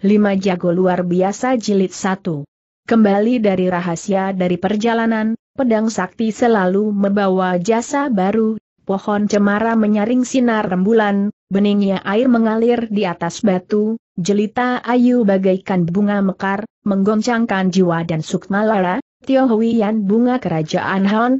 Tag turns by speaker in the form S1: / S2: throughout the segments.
S1: Lima jago luar biasa jilid satu. Kembali dari rahasia dari perjalanan, pedang sakti selalu membawa jasa baru, pohon cemara menyaring sinar rembulan, beningnya air mengalir di atas batu, jelita ayu bagaikan bunga mekar, menggoncangkan jiwa dan sukma lara, Tio bunga kerajaan Han,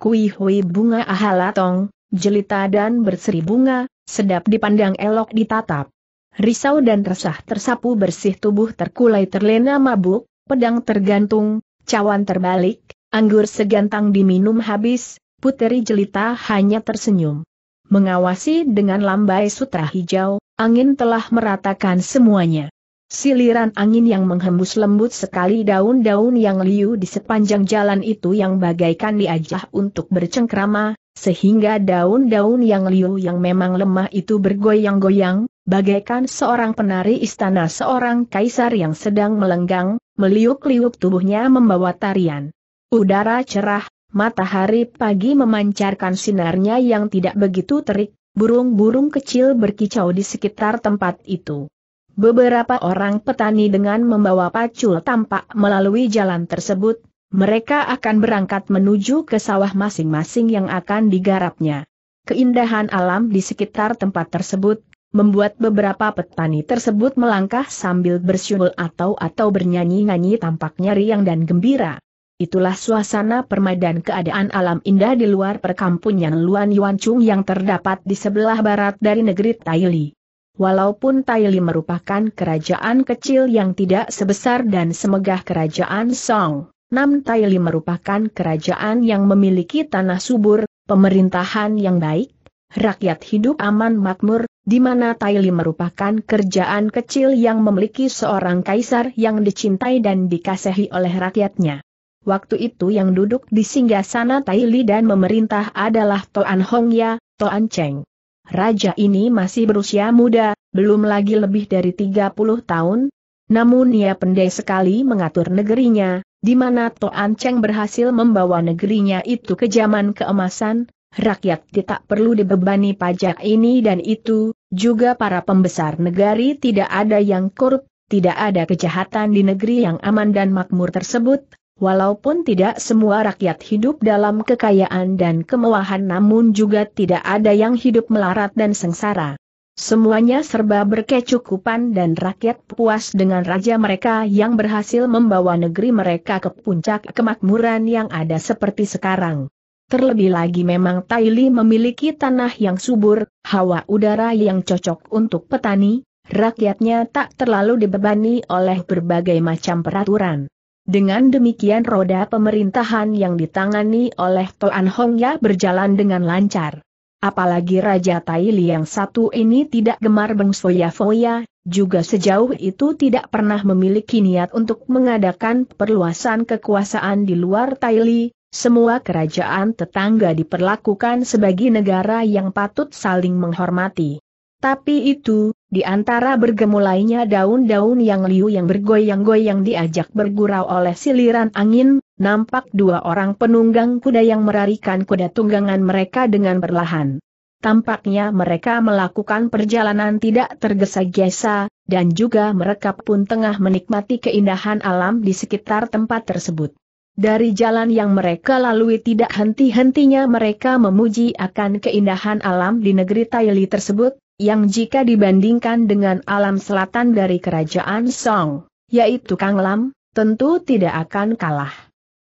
S1: Kuihui Hui bunga ahalatong, jelita dan berseri bunga, sedap dipandang elok ditatap risau dan resah tersapu bersih tubuh terkulai terlena mabuk, pedang tergantung, cawan terbalik, anggur segantang diminum habis, puteri jelita hanya tersenyum. Mengawasi dengan lambai sutra hijau, angin telah meratakan semuanya. Siliran angin yang menghembus lembut sekali daun-daun yang liu di sepanjang jalan itu yang bagaikan diajah untuk bercengkrama, sehingga daun-daun yang liu yang memang lemah itu bergoyang-goyang, bagaikan seorang penari istana seorang kaisar yang sedang melenggang, meliuk-liuk tubuhnya membawa tarian. Udara cerah, matahari pagi memancarkan sinarnya yang tidak begitu terik, burung-burung kecil berkicau di sekitar tempat itu. Beberapa orang petani dengan membawa pacul tampak melalui jalan tersebut, mereka akan berangkat menuju ke sawah masing-masing yang akan digarapnya. Keindahan alam di sekitar tempat tersebut, membuat beberapa petani tersebut melangkah sambil bersyul atau atau bernyanyi-nyanyi tampaknya riang dan gembira. Itulah suasana permadan keadaan alam indah di luar perkampungan Luan Yuan Chung yang terdapat di sebelah barat dari negeri Taili. Walaupun Taili merupakan kerajaan kecil yang tidak sebesar dan semegah kerajaan Song, Nam Taili merupakan kerajaan yang memiliki tanah subur, pemerintahan yang baik, rakyat hidup aman makmur, di mana Taili merupakan kerajaan kecil yang memiliki seorang kaisar yang dicintai dan dikasihi oleh rakyatnya. Waktu itu yang duduk di singgasana sana Taili dan memerintah adalah Toan Hongya, Toan Cheng. Raja ini masih berusia muda, belum lagi lebih dari 30 tahun, namun ia pandai sekali mengatur negerinya, di mana Toan Cheng berhasil membawa negerinya itu ke zaman keemasan, rakyat tidak perlu dibebani pajak ini dan itu, juga para pembesar negari tidak ada yang korup, tidak ada kejahatan di negeri yang aman dan makmur tersebut, Walaupun tidak semua rakyat hidup dalam kekayaan dan kemewahan namun juga tidak ada yang hidup melarat dan sengsara. Semuanya serba berkecukupan dan rakyat puas dengan raja mereka yang berhasil membawa negeri mereka ke puncak kemakmuran yang ada seperti sekarang. Terlebih lagi memang Taili memiliki tanah yang subur, hawa udara yang cocok untuk petani, rakyatnya tak terlalu dibebani oleh berbagai macam peraturan. Dengan demikian roda pemerintahan yang ditangani oleh Toan Hongya berjalan dengan lancar. Apalagi Raja Li yang satu ini tidak gemar bengsoya-foya, juga sejauh itu tidak pernah memiliki niat untuk mengadakan perluasan kekuasaan di luar Li, semua kerajaan tetangga diperlakukan sebagai negara yang patut saling menghormati. Tapi itu, di antara bergemulainya daun-daun yang liu yang bergoyang-goyang diajak bergurau oleh siliran angin, nampak dua orang penunggang kuda yang merarikan kuda tunggangan mereka dengan berlahan. Tampaknya mereka melakukan perjalanan tidak tergesa-gesa, dan juga mereka pun tengah menikmati keindahan alam di sekitar tempat tersebut. Dari jalan yang mereka lalui tidak henti-hentinya mereka memuji akan keindahan alam di negeri Taili tersebut, yang jika dibandingkan dengan alam selatan dari kerajaan Song, yaitu Kang Lam, tentu tidak akan kalah.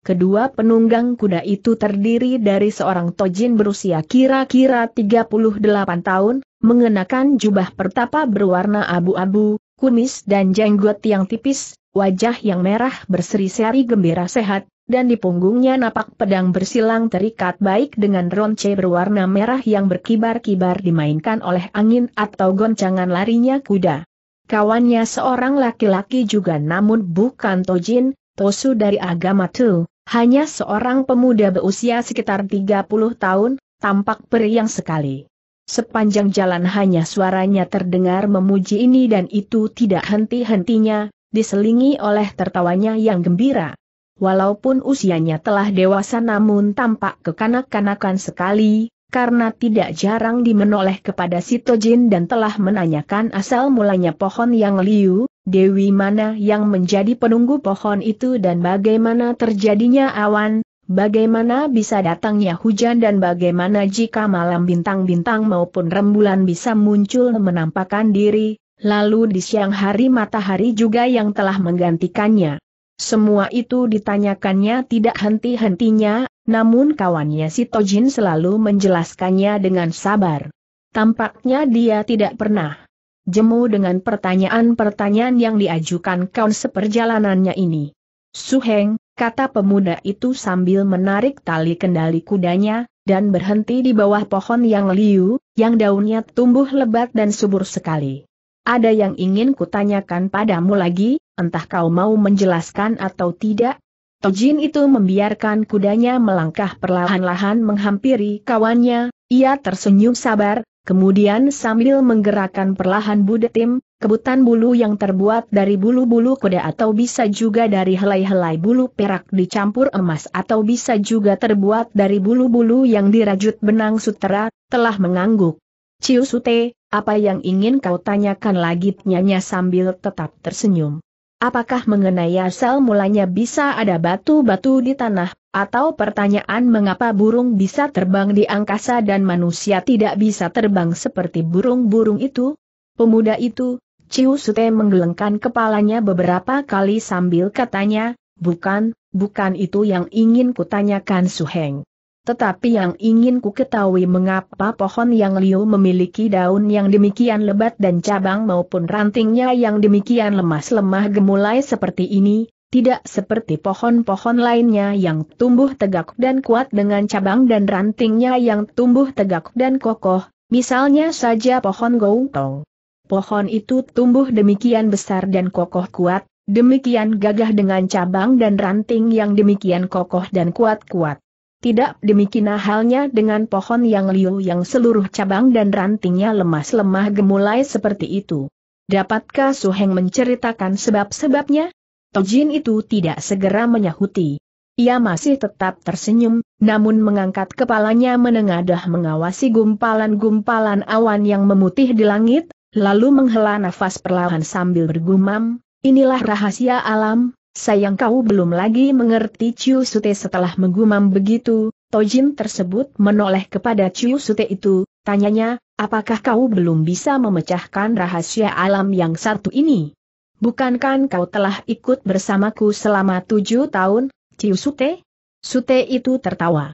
S1: Kedua penunggang kuda itu terdiri dari seorang tojin berusia kira-kira 38 tahun, mengenakan jubah pertapa berwarna abu-abu, kumis dan jenggot yang tipis, wajah yang merah berseri-seri gembira sehat, dan di punggungnya napak pedang bersilang terikat baik dengan ronce berwarna merah yang berkibar-kibar dimainkan oleh angin atau goncangan larinya kuda. Kawannya seorang laki-laki juga namun bukan Tojin, Tosu dari agama Tu, hanya seorang pemuda berusia sekitar 30 tahun, tampak periang sekali. Sepanjang jalan hanya suaranya terdengar memuji ini dan itu tidak henti-hentinya, diselingi oleh tertawanya yang gembira walaupun usianya telah dewasa namun tampak kekanak-kanakan sekali, karena tidak jarang dimenoleh kepada Sitojin dan telah menanyakan asal mulanya pohon yang liu, Dewi mana yang menjadi penunggu pohon itu dan bagaimana terjadinya awan, bagaimana bisa datangnya hujan dan bagaimana jika malam bintang-bintang maupun rembulan bisa muncul menampakkan diri, lalu di siang hari matahari juga yang telah menggantikannya. Semua itu ditanyakannya tidak henti-hentinya, namun kawannya si Tojin selalu menjelaskannya dengan sabar. Tampaknya dia tidak pernah jemu dengan pertanyaan-pertanyaan yang diajukan kawan seperjalanannya ini. Suheng, kata pemuda itu sambil menarik tali kendali kudanya, dan berhenti di bawah pohon yang liu, yang daunnya tumbuh lebat dan subur sekali. Ada yang ingin kutanyakan padamu lagi, entah kau mau menjelaskan atau tidak? Tojin itu membiarkan kudanya melangkah perlahan-lahan menghampiri kawannya, ia tersenyum sabar, kemudian sambil menggerakkan perlahan budetim, kebutan bulu yang terbuat dari bulu-bulu kuda atau bisa juga dari helai-helai bulu perak dicampur emas atau bisa juga terbuat dari bulu-bulu yang dirajut benang sutera, telah mengangguk. Ciusute, apa yang ingin kau tanyakan lagi penyanyi sambil tetap tersenyum. Apakah mengenai asal mulanya bisa ada batu-batu di tanah, atau pertanyaan mengapa burung bisa terbang di angkasa dan manusia tidak bisa terbang seperti burung-burung itu? Pemuda itu, Ciu Sute menggelengkan kepalanya beberapa kali sambil katanya, bukan, bukan itu yang ingin kutanyakan Suheng. Tetapi yang ingin ku ketahui mengapa pohon yang liu memiliki daun yang demikian lebat dan cabang maupun rantingnya yang demikian lemas lemah gemulai seperti ini, tidak seperti pohon-pohon lainnya yang tumbuh tegak dan kuat dengan cabang dan rantingnya yang tumbuh tegak dan kokoh, misalnya saja pohon goutong. Pohon itu tumbuh demikian besar dan kokoh kuat, demikian gagah dengan cabang dan ranting yang demikian kokoh dan kuat-kuat. Tidak demikian halnya dengan pohon yang liu yang seluruh cabang dan rantingnya lemas-lemah gemulai seperti itu. Dapatkah Su Heng menceritakan sebab-sebabnya? Tojin itu tidak segera menyahuti. Ia masih tetap tersenyum, namun mengangkat kepalanya menengadah mengawasi gumpalan-gumpalan awan yang memutih di langit, lalu menghela nafas perlahan sambil bergumam, inilah rahasia alam, Sayang kau belum lagi mengerti Ciu Sute setelah menggumam begitu, Tojin tersebut menoleh kepada Ciu Sute itu, tanyanya, apakah kau belum bisa memecahkan rahasia alam yang satu ini? Bukankah kau telah ikut bersamaku selama tujuh tahun, Ciu Sute? Sute itu tertawa.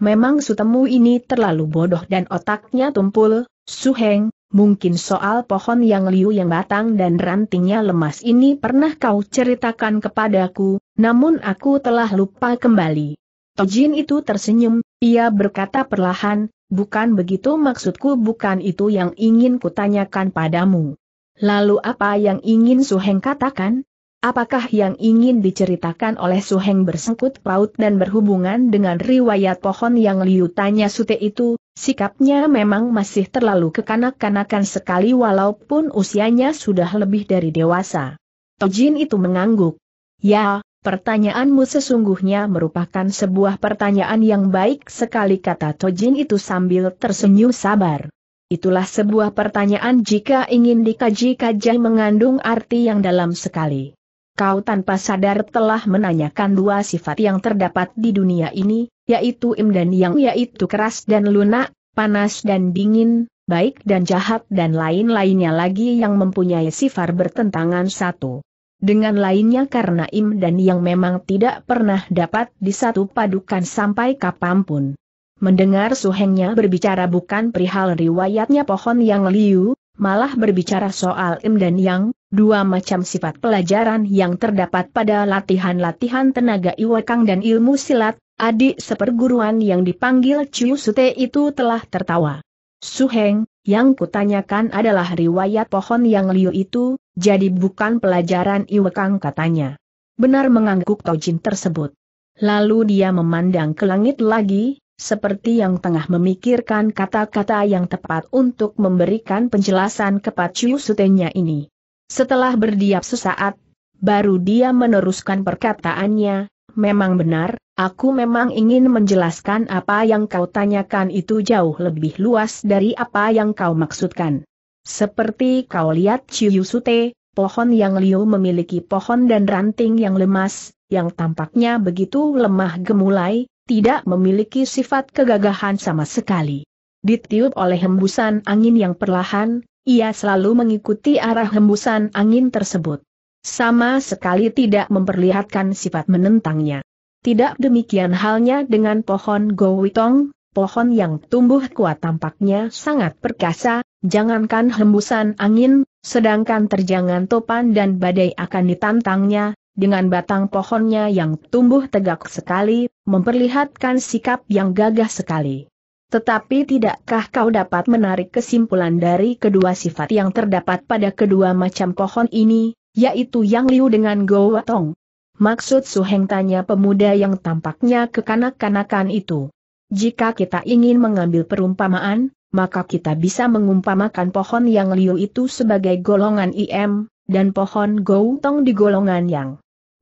S1: Memang sutemu ini terlalu bodoh dan otaknya tumpul, Suheng, Mungkin soal pohon yang liu yang batang dan rantingnya lemas ini pernah kau ceritakan kepadaku, namun aku telah lupa kembali. Tojin itu tersenyum, ia berkata perlahan, bukan begitu maksudku bukan itu yang ingin kutanyakan padamu. Lalu apa yang ingin Suheng katakan? Apakah yang ingin diceritakan oleh Suheng bersengkut paut dan berhubungan dengan riwayat pohon yang liu tanya Sute itu, Sikapnya memang masih terlalu kekanak-kanakan sekali walaupun usianya sudah lebih dari dewasa. Tojin itu mengangguk. Ya, pertanyaanmu sesungguhnya merupakan sebuah pertanyaan yang baik sekali kata Tojin itu sambil tersenyum sabar. Itulah sebuah pertanyaan jika ingin dikaji kajian mengandung arti yang dalam sekali. Kau tanpa sadar telah menanyakan dua sifat yang terdapat di dunia ini, yaitu im dan yang yaitu keras dan lunak, panas dan dingin, baik dan jahat dan lain-lainnya lagi yang mempunyai sifar bertentangan satu dengan lainnya karena Im dan yang memang tidak pernah dapat disatu padukan sampai kapanpun. Mendengar suhengnya berbicara bukan perihal riwayatnya pohon yang liu, malah berbicara soal Im dan Yang, dua macam sifat pelajaran yang terdapat pada latihan-latihan tenaga Iwakang dan ilmu silat, Adik seperguruan yang dipanggil Chiu Sute itu telah tertawa. Suheng, yang kutanyakan adalah riwayat pohon yang liu itu, jadi bukan pelajaran Iwekang katanya. Benar mengangguk Jin tersebut. Lalu dia memandang ke langit lagi, seperti yang tengah memikirkan kata-kata yang tepat untuk memberikan penjelasan kepada Chiu Sutenya ini. Setelah berdiam sesaat, baru dia meneruskan perkataannya, Memang benar, aku memang ingin menjelaskan apa yang kau tanyakan itu jauh lebih luas dari apa yang kau maksudkan. Seperti kau lihat Sute, pohon yang liu memiliki pohon dan ranting yang lemas, yang tampaknya begitu lemah gemulai, tidak memiliki sifat kegagahan sama sekali. Ditiup oleh hembusan angin yang perlahan, ia selalu mengikuti arah hembusan angin tersebut sama sekali tidak memperlihatkan sifat menentangnya. Tidak demikian halnya dengan pohon gowitong, pohon yang tumbuh kuat tampaknya sangat perkasa, jangankan hembusan angin, sedangkan terjangan topan dan badai akan ditantangnya, dengan batang pohonnya yang tumbuh tegak sekali, memperlihatkan sikap yang gagah sekali. Tetapi tidakkah kau dapat menarik kesimpulan dari kedua sifat yang terdapat pada kedua macam pohon ini, yaitu Yang Liu dengan Go tong. Maksud Su Heng tanya pemuda yang tampaknya kekanak-kanakan itu. Jika kita ingin mengambil perumpamaan, maka kita bisa mengumpamakan pohon Yang Liu itu sebagai golongan IM, dan pohon Go Tong di golongan Yang.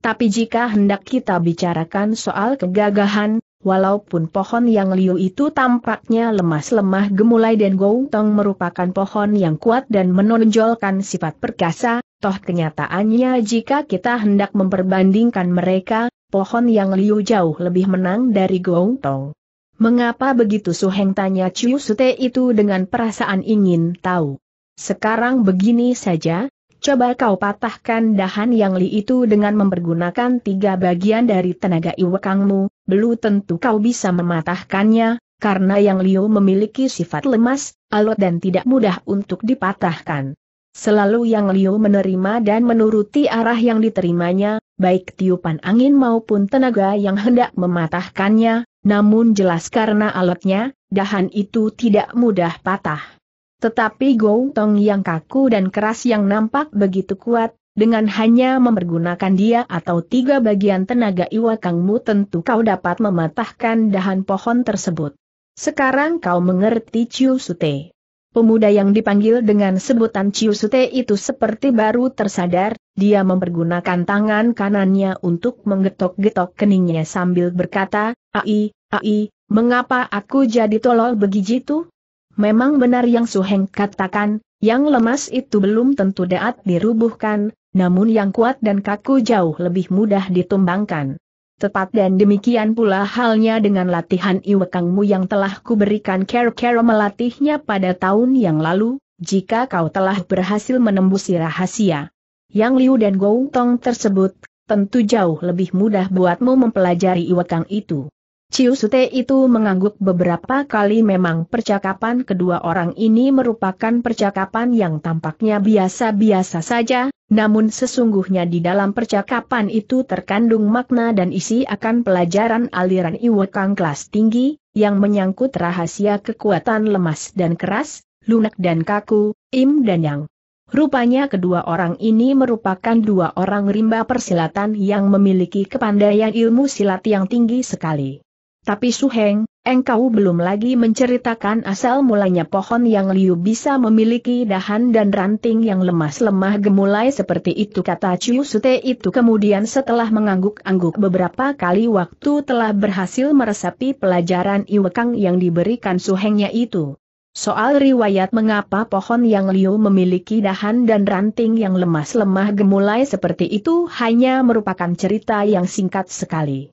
S1: Tapi jika hendak kita bicarakan soal kegagahan, Walaupun pohon yang liu itu tampaknya lemas-lemah gemulai dan gontong merupakan pohon yang kuat dan menonjolkan sifat perkasa, toh kenyataannya jika kita hendak memperbandingkan mereka, pohon yang liu jauh lebih menang dari gontong. Mengapa begitu Suheng tanya Chiu Sute itu dengan perasaan ingin tahu. Sekarang begini saja, coba kau patahkan dahan yang li itu dengan mempergunakan tiga bagian dari tenaga iwekangmu, belum tentu kau bisa mematahkannya, karena yang Liu memiliki sifat lemas, alot dan tidak mudah untuk dipatahkan. Selalu yang Liu menerima dan menuruti arah yang diterimanya, baik tiupan angin maupun tenaga yang hendak mematahkannya, namun jelas karena alotnya, dahan itu tidak mudah patah. Tetapi Gou Tong yang kaku dan keras yang nampak begitu kuat, dengan hanya mempergunakan dia atau tiga bagian tenaga iwakangmu tentu kau dapat mematahkan dahan pohon tersebut. Sekarang kau mengerti Ciu Sute. Pemuda yang dipanggil dengan sebutan Ciu Sute itu seperti baru tersadar, dia mempergunakan tangan kanannya untuk menggetok-getok keningnya sambil berkata, Ai, ai, mengapa aku jadi tolol begitu? Memang benar yang Suheng katakan, yang lemas itu belum tentu dapat dirubuhkan, namun yang kuat dan kaku jauh lebih mudah ditumbangkan. Tepat dan demikian pula halnya dengan latihan iwekangmu yang telah kuberikan kera-kera melatihnya pada tahun yang lalu, jika kau telah berhasil menembusi rahasia. Yang Liu dan Gou Tong tersebut, tentu jauh lebih mudah buatmu mempelajari iwekang itu. Ciu Sute itu mengangguk beberapa kali memang percakapan kedua orang ini merupakan percakapan yang tampaknya biasa-biasa saja, namun sesungguhnya di dalam percakapan itu terkandung makna dan isi akan pelajaran aliran Iwakang kelas tinggi, yang menyangkut rahasia kekuatan lemas dan keras, lunak dan kaku, im dan yang. Rupanya kedua orang ini merupakan dua orang rimba persilatan yang memiliki kepandaian ilmu silat yang tinggi sekali. Tapi Suheng, engkau belum lagi menceritakan asal mulanya pohon yang liu bisa memiliki dahan dan ranting yang lemas-lemah gemulai seperti itu kata Chu Sute itu kemudian setelah mengangguk-angguk beberapa kali waktu telah berhasil meresapi pelajaran Iwekang yang diberikan Suhengnya itu. Soal riwayat mengapa pohon yang liu memiliki dahan dan ranting yang lemas-lemah gemulai seperti itu hanya merupakan cerita yang singkat sekali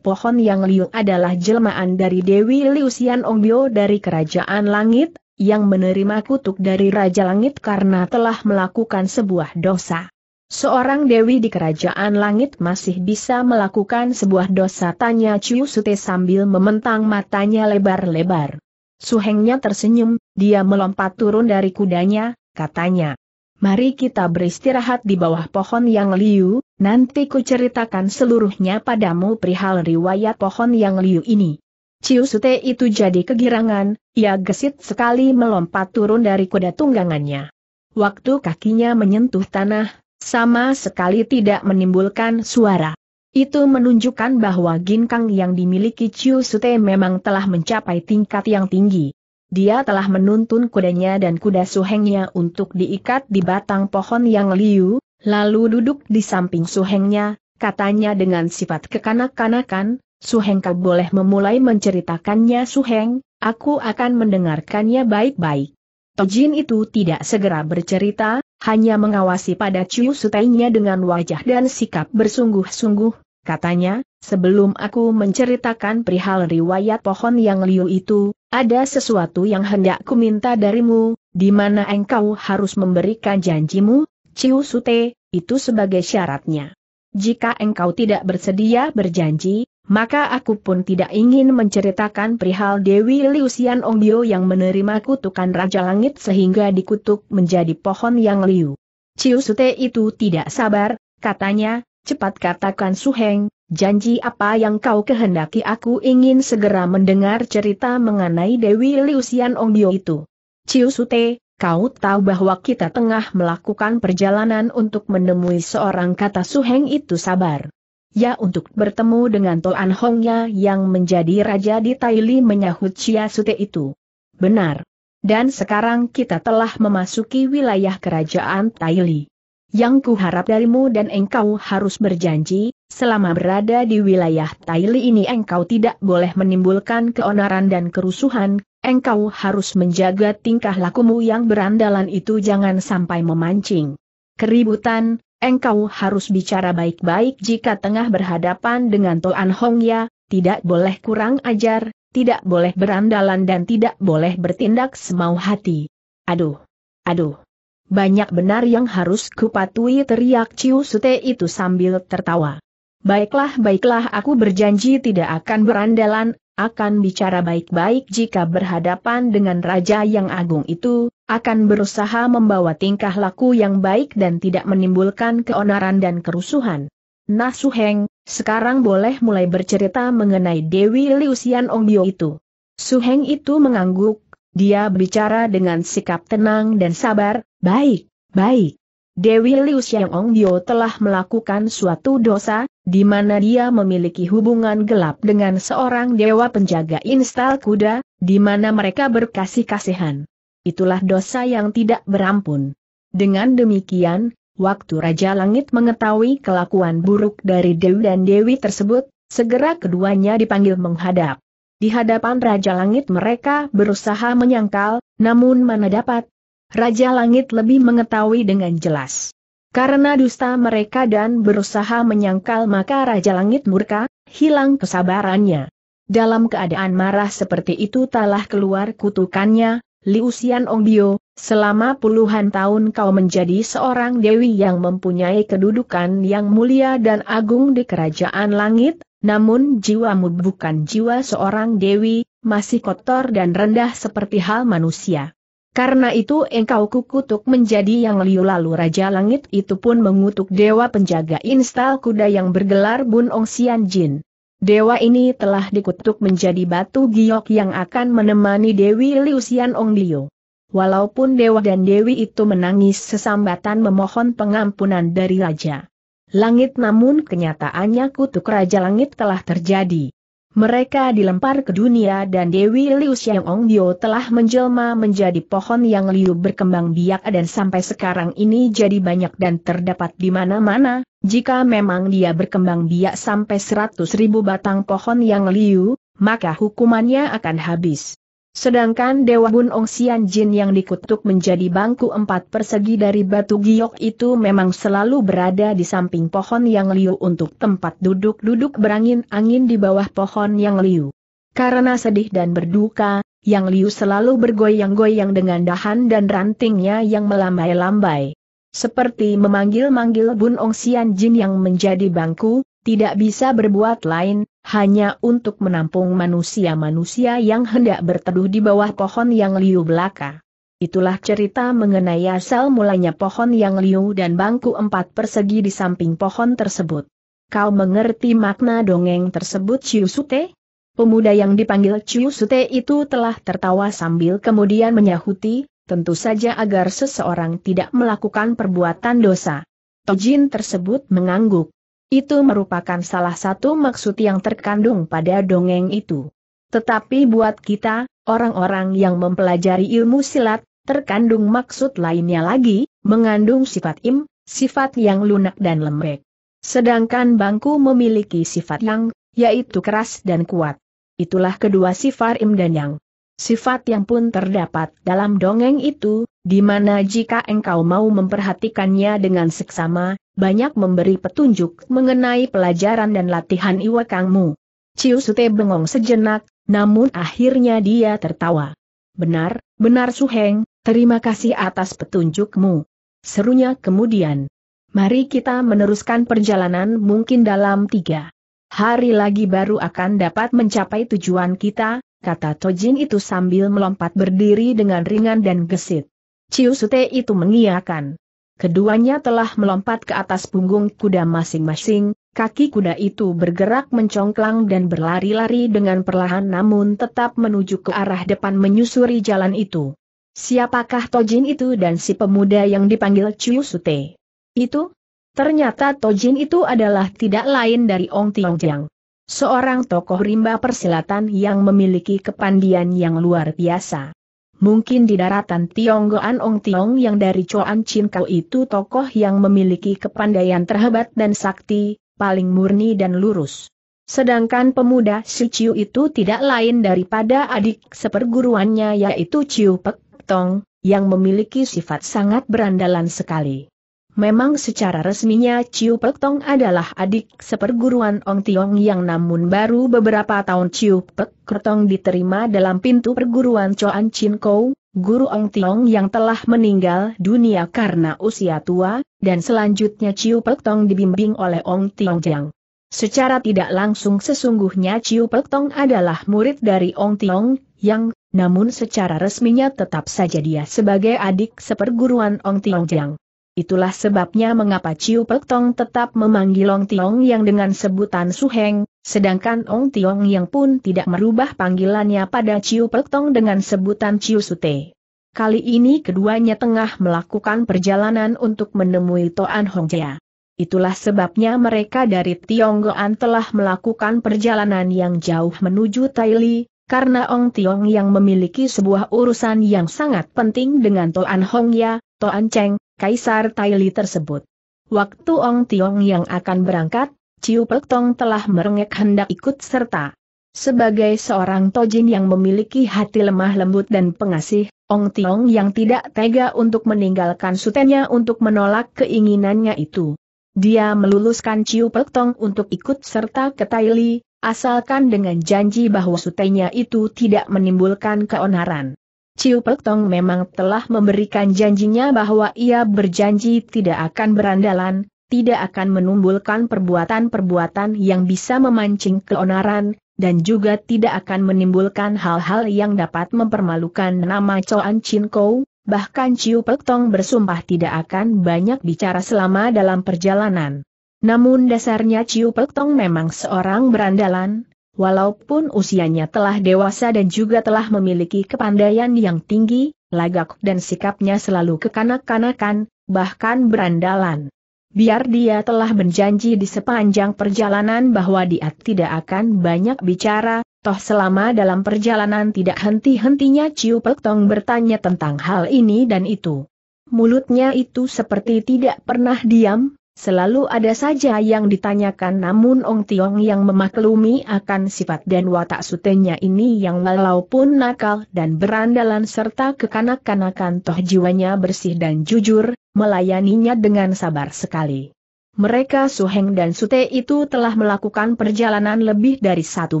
S1: pohon yang liu adalah jelmaan dari Dewi Liu Xian Ongbio dari Kerajaan Langit, yang menerima kutuk dari Raja Langit karena telah melakukan sebuah dosa. Seorang dewi di kerajaan langit masih bisa melakukan sebuah dosa tanya Chu Sute sambil mementang matanya lebar-lebar. Suhengnya tersenyum, dia melompat turun dari kudanya, katanya. Mari kita beristirahat di bawah pohon yang liu, Nanti ku ceritakan seluruhnya padamu perihal riwayat pohon yang liu ini. Sute itu jadi kegirangan, ia gesit sekali melompat turun dari kuda tunggangannya. Waktu kakinya menyentuh tanah, sama sekali tidak menimbulkan suara. Itu menunjukkan bahwa ginkang yang dimiliki Chiu Sute memang telah mencapai tingkat yang tinggi. Dia telah menuntun kudanya dan kuda suhengnya untuk diikat di batang pohon yang liu, Lalu duduk di samping suhengnya, katanya dengan sifat kekanak-kanakan, Suheng kau boleh memulai menceritakannya Suheng, aku akan mendengarkannya baik-baik. Tojin itu tidak segera bercerita, hanya mengawasi pada Chiu Sutainya dengan wajah dan sikap bersungguh-sungguh, katanya, sebelum aku menceritakan perihal riwayat pohon yang liu itu, ada sesuatu yang hendak ku minta darimu, di mana engkau harus memberikan janjimu, Ciu Sute, itu sebagai syaratnya. Jika engkau tidak bersedia berjanji, maka aku pun tidak ingin menceritakan perihal Dewi Liusian Ongbio yang menerima kutukan Raja Langit sehingga dikutuk menjadi pohon yang liu. Ciu Sute itu tidak sabar, katanya, cepat katakan Suheng, janji apa yang kau kehendaki aku ingin segera mendengar cerita mengenai Dewi Liusian Ongbio itu. Ciu Sute, Kau tahu bahwa kita tengah melakukan perjalanan untuk menemui seorang kata Suheng itu sabar. Ya untuk bertemu dengan Toan Hongnya yang menjadi raja di Taili menyahut Chia Sute itu. Benar. Dan sekarang kita telah memasuki wilayah kerajaan Taili. Yang kuharap darimu dan engkau harus berjanji, selama berada di wilayah Taili ini engkau tidak boleh menimbulkan keonaran dan kerusuhan, engkau harus menjaga tingkah lakumu yang berandalan itu jangan sampai memancing keributan, engkau harus bicara baik-baik jika tengah berhadapan dengan Toan Hong Ya, tidak boleh kurang ajar, tidak boleh berandalan dan tidak boleh bertindak semau hati. Aduh, aduh. Banyak benar yang harus kupatui teriak Ciu Sute itu sambil tertawa. Baiklah, baiklah aku berjanji tidak akan berandalan, akan bicara baik-baik jika berhadapan dengan raja yang agung itu, akan berusaha membawa tingkah laku yang baik dan tidak menimbulkan keonaran dan kerusuhan. Nah Su Heng, sekarang boleh mulai bercerita mengenai Dewi Liusian Ongbio itu. Su Heng itu mengangguk, dia bicara dengan sikap tenang dan sabar, baik, baik. Dewi Liu Xiangong Dio telah melakukan suatu dosa, di mana dia memiliki hubungan gelap dengan seorang dewa penjaga instal kuda, di mana mereka berkasih-kasihan. Itulah dosa yang tidak berampun. Dengan demikian, waktu Raja Langit mengetahui kelakuan buruk dari Dewi dan Dewi tersebut, segera keduanya dipanggil menghadap. Di hadapan Raja Langit mereka berusaha menyangkal, namun mana dapat, Raja Langit lebih mengetahui dengan jelas. Karena dusta mereka dan berusaha menyangkal maka Raja Langit murka, hilang kesabarannya. Dalam keadaan marah seperti itu telah keluar kutukannya, Liu Xian Ongbio, selama puluhan tahun kau menjadi seorang dewi yang mempunyai kedudukan yang mulia dan agung di kerajaan langit, namun jiwamu bukan jiwa seorang dewi, masih kotor dan rendah seperti hal manusia. Karena itu engkau kukutuk menjadi yang liu lalu Raja Langit itu pun mengutuk Dewa Penjaga Instal Kuda yang bergelar Bun Ong Sian Jin. Dewa ini telah dikutuk menjadi batu giok yang akan menemani Dewi Liu Sian Ong Liu. Walaupun Dewa dan Dewi itu menangis sesambatan memohon pengampunan dari Raja Langit namun kenyataannya kutuk Raja Langit telah terjadi. Mereka dilempar ke dunia dan Dewi Liu Xiangong Bio telah menjelma menjadi pohon yang liu berkembang biak dan sampai sekarang ini jadi banyak dan terdapat di mana-mana, jika memang dia berkembang biak sampai seratus ribu batang pohon yang liu, maka hukumannya akan habis. Sedangkan Dewa Bun Ong Sian Jin yang dikutuk menjadi bangku empat persegi dari batu giok itu memang selalu berada di samping pohon yang liu untuk tempat duduk-duduk berangin-angin di bawah pohon yang liu. Karena sedih dan berduka, yang liu selalu bergoyang-goyang dengan dahan dan rantingnya yang melambai-lambai. Seperti memanggil-manggil Bun Ong Sian Jin yang menjadi bangku, tidak bisa berbuat lain, hanya untuk menampung manusia-manusia yang hendak berteduh di bawah pohon yang liu belaka. Itulah cerita mengenai asal mulanya pohon yang liu dan bangku empat persegi di samping pohon tersebut. Kau mengerti makna dongeng tersebut Ciu Sute? Pemuda yang dipanggil Ciusute Sute itu telah tertawa sambil kemudian menyahuti, tentu saja agar seseorang tidak melakukan perbuatan dosa. Tojin tersebut mengangguk. Itu merupakan salah satu maksud yang terkandung pada dongeng itu. Tetapi buat kita, orang-orang yang mempelajari ilmu silat, terkandung maksud lainnya lagi, mengandung sifat im, sifat yang lunak dan lembek. Sedangkan bangku memiliki sifat yang, yaitu keras dan kuat. Itulah kedua sifat im dan yang sifat yang pun terdapat dalam dongeng itu, di mana jika engkau mau memperhatikannya dengan seksama, banyak memberi petunjuk mengenai pelajaran dan latihan iwakangmu. Ciu Sute bengong sejenak, namun akhirnya dia tertawa. Benar, benar Suheng, terima kasih atas petunjukmu. Serunya kemudian. Mari kita meneruskan perjalanan mungkin dalam tiga hari lagi baru akan dapat mencapai tujuan kita, kata Tojin itu sambil melompat berdiri dengan ringan dan gesit. Ciu Sute itu mengiakan. Keduanya telah melompat ke atas punggung kuda masing-masing, kaki kuda itu bergerak mencongklang dan berlari-lari dengan perlahan namun tetap menuju ke arah depan menyusuri jalan itu. Siapakah Tojin itu dan si pemuda yang dipanggil Ciu Sute? Itu? Ternyata Tojin itu adalah tidak lain dari Ong Tiong Jiang. Seorang tokoh rimba persilatan yang memiliki kepandian yang luar biasa. Mungkin di daratan Tionggoan Ong Tiong yang dari Coan Chin Kau itu tokoh yang memiliki kepandaian terhebat dan sakti, paling murni dan lurus. Sedangkan pemuda Si Chiu itu tidak lain daripada adik seperguruannya yaitu Chiu Pek Tong, yang memiliki sifat sangat berandalan sekali. Memang secara resminya Chiu Pek Tong adalah adik seperguruan Ong Tiong yang namun baru beberapa tahun Chiu Pek Tong diterima dalam pintu perguruan Choan Chin Kou, guru Ong Tiong yang telah meninggal dunia karena usia tua, dan selanjutnya Chiu Pek Tong dibimbing oleh Ong Tiong Jiang. Secara tidak langsung sesungguhnya Chiu Pek Tong adalah murid dari Ong Tiong, yang, namun secara resminya tetap saja dia sebagai adik seperguruan Ong Tiong Jiang. Itulah sebabnya mengapa Ciu Pek Tong tetap memanggil Ong Tiong yang dengan sebutan Suheng, sedangkan Ong Tiong yang pun tidak merubah panggilannya pada Ciu Pek Tong dengan sebutan Ciu Sute. Kali ini keduanya tengah melakukan perjalanan untuk menemui Toan Hong Jia. Itulah sebabnya mereka dari Tionggoan telah melakukan perjalanan yang jauh menuju Taili, karena Ong Tiong yang memiliki sebuah urusan yang sangat penting dengan Toan Hong Jia, Toan Cheng, Kaisar Taili tersebut. Waktu Ong Tiong yang akan berangkat, Ciu Pek Tong telah merengek hendak ikut serta. Sebagai seorang tojin yang memiliki hati lemah lembut dan pengasih, Ong Tiong yang tidak tega untuk meninggalkan sutenya untuk menolak keinginannya itu. Dia meluluskan Ciu Pek Tong untuk ikut serta ke Taili, asalkan dengan janji bahwa sutenya itu tidak menimbulkan keonaran. Ciu Tong memang telah memberikan janjinya bahwa ia berjanji tidak akan berandalan, tidak akan menumbulkan perbuatan-perbuatan yang bisa memancing keonaran, dan juga tidak akan menimbulkan hal-hal yang dapat mempermalukan nama Choan Chin Kou, bahkan Ciu Tong bersumpah tidak akan banyak bicara selama dalam perjalanan. Namun dasarnya Ciu Tong memang seorang berandalan, Walaupun usianya telah dewasa dan juga telah memiliki kepandaian yang tinggi, lagak dan sikapnya selalu kekanak-kanakan, bahkan berandalan. Biar dia telah berjanji di sepanjang perjalanan bahwa dia tidak akan banyak bicara, toh selama dalam perjalanan tidak henti-hentinya Ciu Tong bertanya tentang hal ini dan itu. Mulutnya itu seperti tidak pernah diam, Selalu ada saja yang ditanyakan namun Ong Tiong yang memaklumi akan sifat dan watak sutenya ini yang walaupun nakal dan berandalan serta kekanak-kanakan toh jiwanya bersih dan jujur, melayaninya dengan sabar sekali. Mereka Suheng dan Sute itu telah melakukan perjalanan lebih dari satu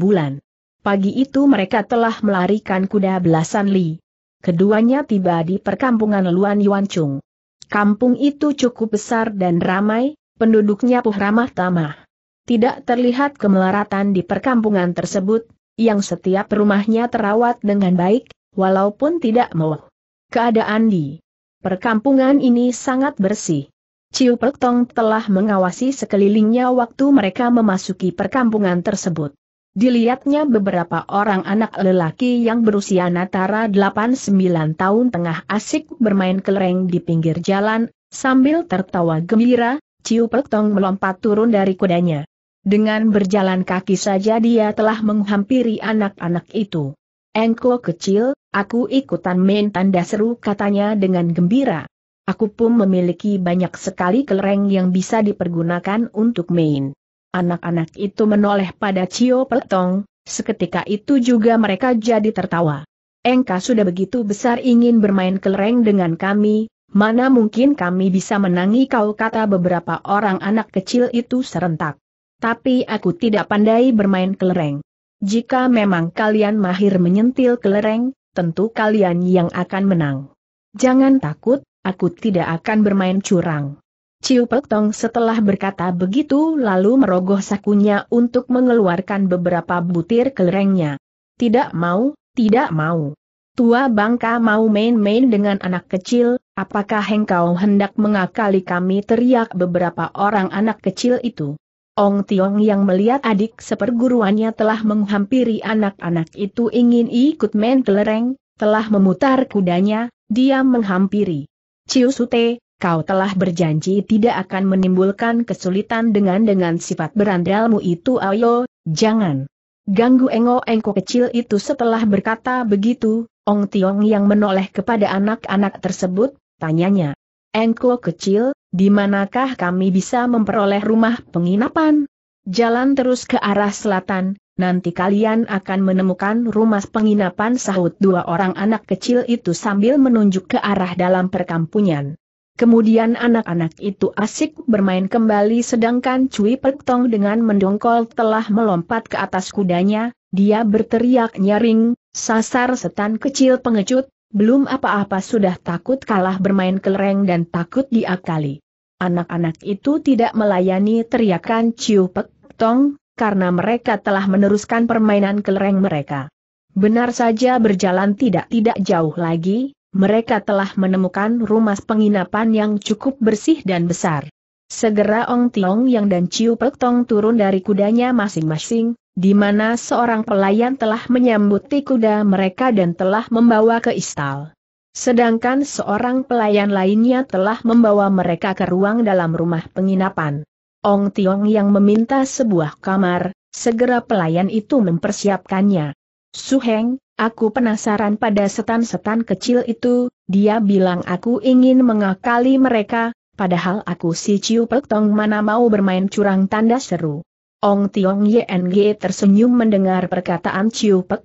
S1: bulan. Pagi itu mereka telah melarikan kuda belasan li. Keduanya tiba di perkampungan Luan Yuan Chung. Kampung itu cukup besar dan ramai, penduduknya puh ramah tamah. Tidak terlihat kemelaratan di perkampungan tersebut, yang setiap rumahnya terawat dengan baik, walaupun tidak mau. Keadaan di perkampungan ini sangat bersih. Ciu Pertong telah mengawasi sekelilingnya waktu mereka memasuki perkampungan tersebut. Dilihatnya beberapa orang anak lelaki yang berusia antara 8-9 tahun tengah asik bermain kelereng di pinggir jalan, sambil tertawa gembira, Ciu Tong melompat turun dari kudanya. Dengan berjalan kaki saja dia telah menghampiri anak-anak itu. Engko kecil, aku ikutan main tanda seru katanya dengan gembira. Aku pun memiliki banyak sekali kelereng yang bisa dipergunakan untuk main. Anak-anak itu menoleh pada Cio Peltong, seketika itu juga mereka jadi tertawa. Engka sudah begitu besar ingin bermain kelereng dengan kami, mana mungkin kami bisa menangi kau kata beberapa orang anak kecil itu serentak. Tapi aku tidak pandai bermain kelereng. Jika memang kalian mahir menyentil kelereng, tentu kalian yang akan menang. Jangan takut, aku tidak akan bermain curang. Ciu Pek Tong setelah berkata begitu lalu merogoh sakunya untuk mengeluarkan beberapa butir kelerengnya. Tidak mau, tidak mau. Tua bangka mau main-main dengan anak kecil, apakah hengkau hendak mengakali kami teriak beberapa orang anak kecil itu. Ong Tiong yang melihat adik seperguruannya telah menghampiri anak-anak itu ingin ikut main kelereng, telah memutar kudanya, dia menghampiri. Ciu Sute, kau telah berjanji tidak akan menimbulkan kesulitan dengan dengan sifat berandalmu itu ayo, jangan. Ganggu Engo Engko kecil itu setelah berkata begitu, Ong Tiong yang menoleh kepada anak-anak tersebut, tanyanya. Engko kecil, di manakah kami bisa memperoleh rumah penginapan? Jalan terus ke arah selatan, nanti kalian akan menemukan rumah penginapan sahut dua orang anak kecil itu sambil menunjuk ke arah dalam perkampungan. Kemudian anak-anak itu asik bermain kembali sedangkan Cui Pek Tong dengan mendongkol telah melompat ke atas kudanya, dia berteriak nyaring, sasar setan kecil pengecut, belum apa-apa sudah takut kalah bermain kelereng dan takut diakali. Anak-anak itu tidak melayani teriakan Ciu Pek Tong, karena mereka telah meneruskan permainan kelereng mereka. Benar saja berjalan tidak-tidak jauh lagi, mereka telah menemukan rumah penginapan yang cukup bersih dan besar. Segera Ong Tiong Yang dan Ciu Pek Tong turun dari kudanya masing-masing, di mana seorang pelayan telah menyambut kuda mereka dan telah membawa ke istal. Sedangkan seorang pelayan lainnya telah membawa mereka ke ruang dalam rumah penginapan. Ong Tiong Yang meminta sebuah kamar, segera pelayan itu mempersiapkannya. Suheng, aku penasaran pada setan-setan kecil itu, dia bilang aku ingin mengakali mereka, padahal aku si Ciu Pek mana mau bermain curang tanda seru. Ong Tiong YNG tersenyum mendengar perkataan Ciu Pek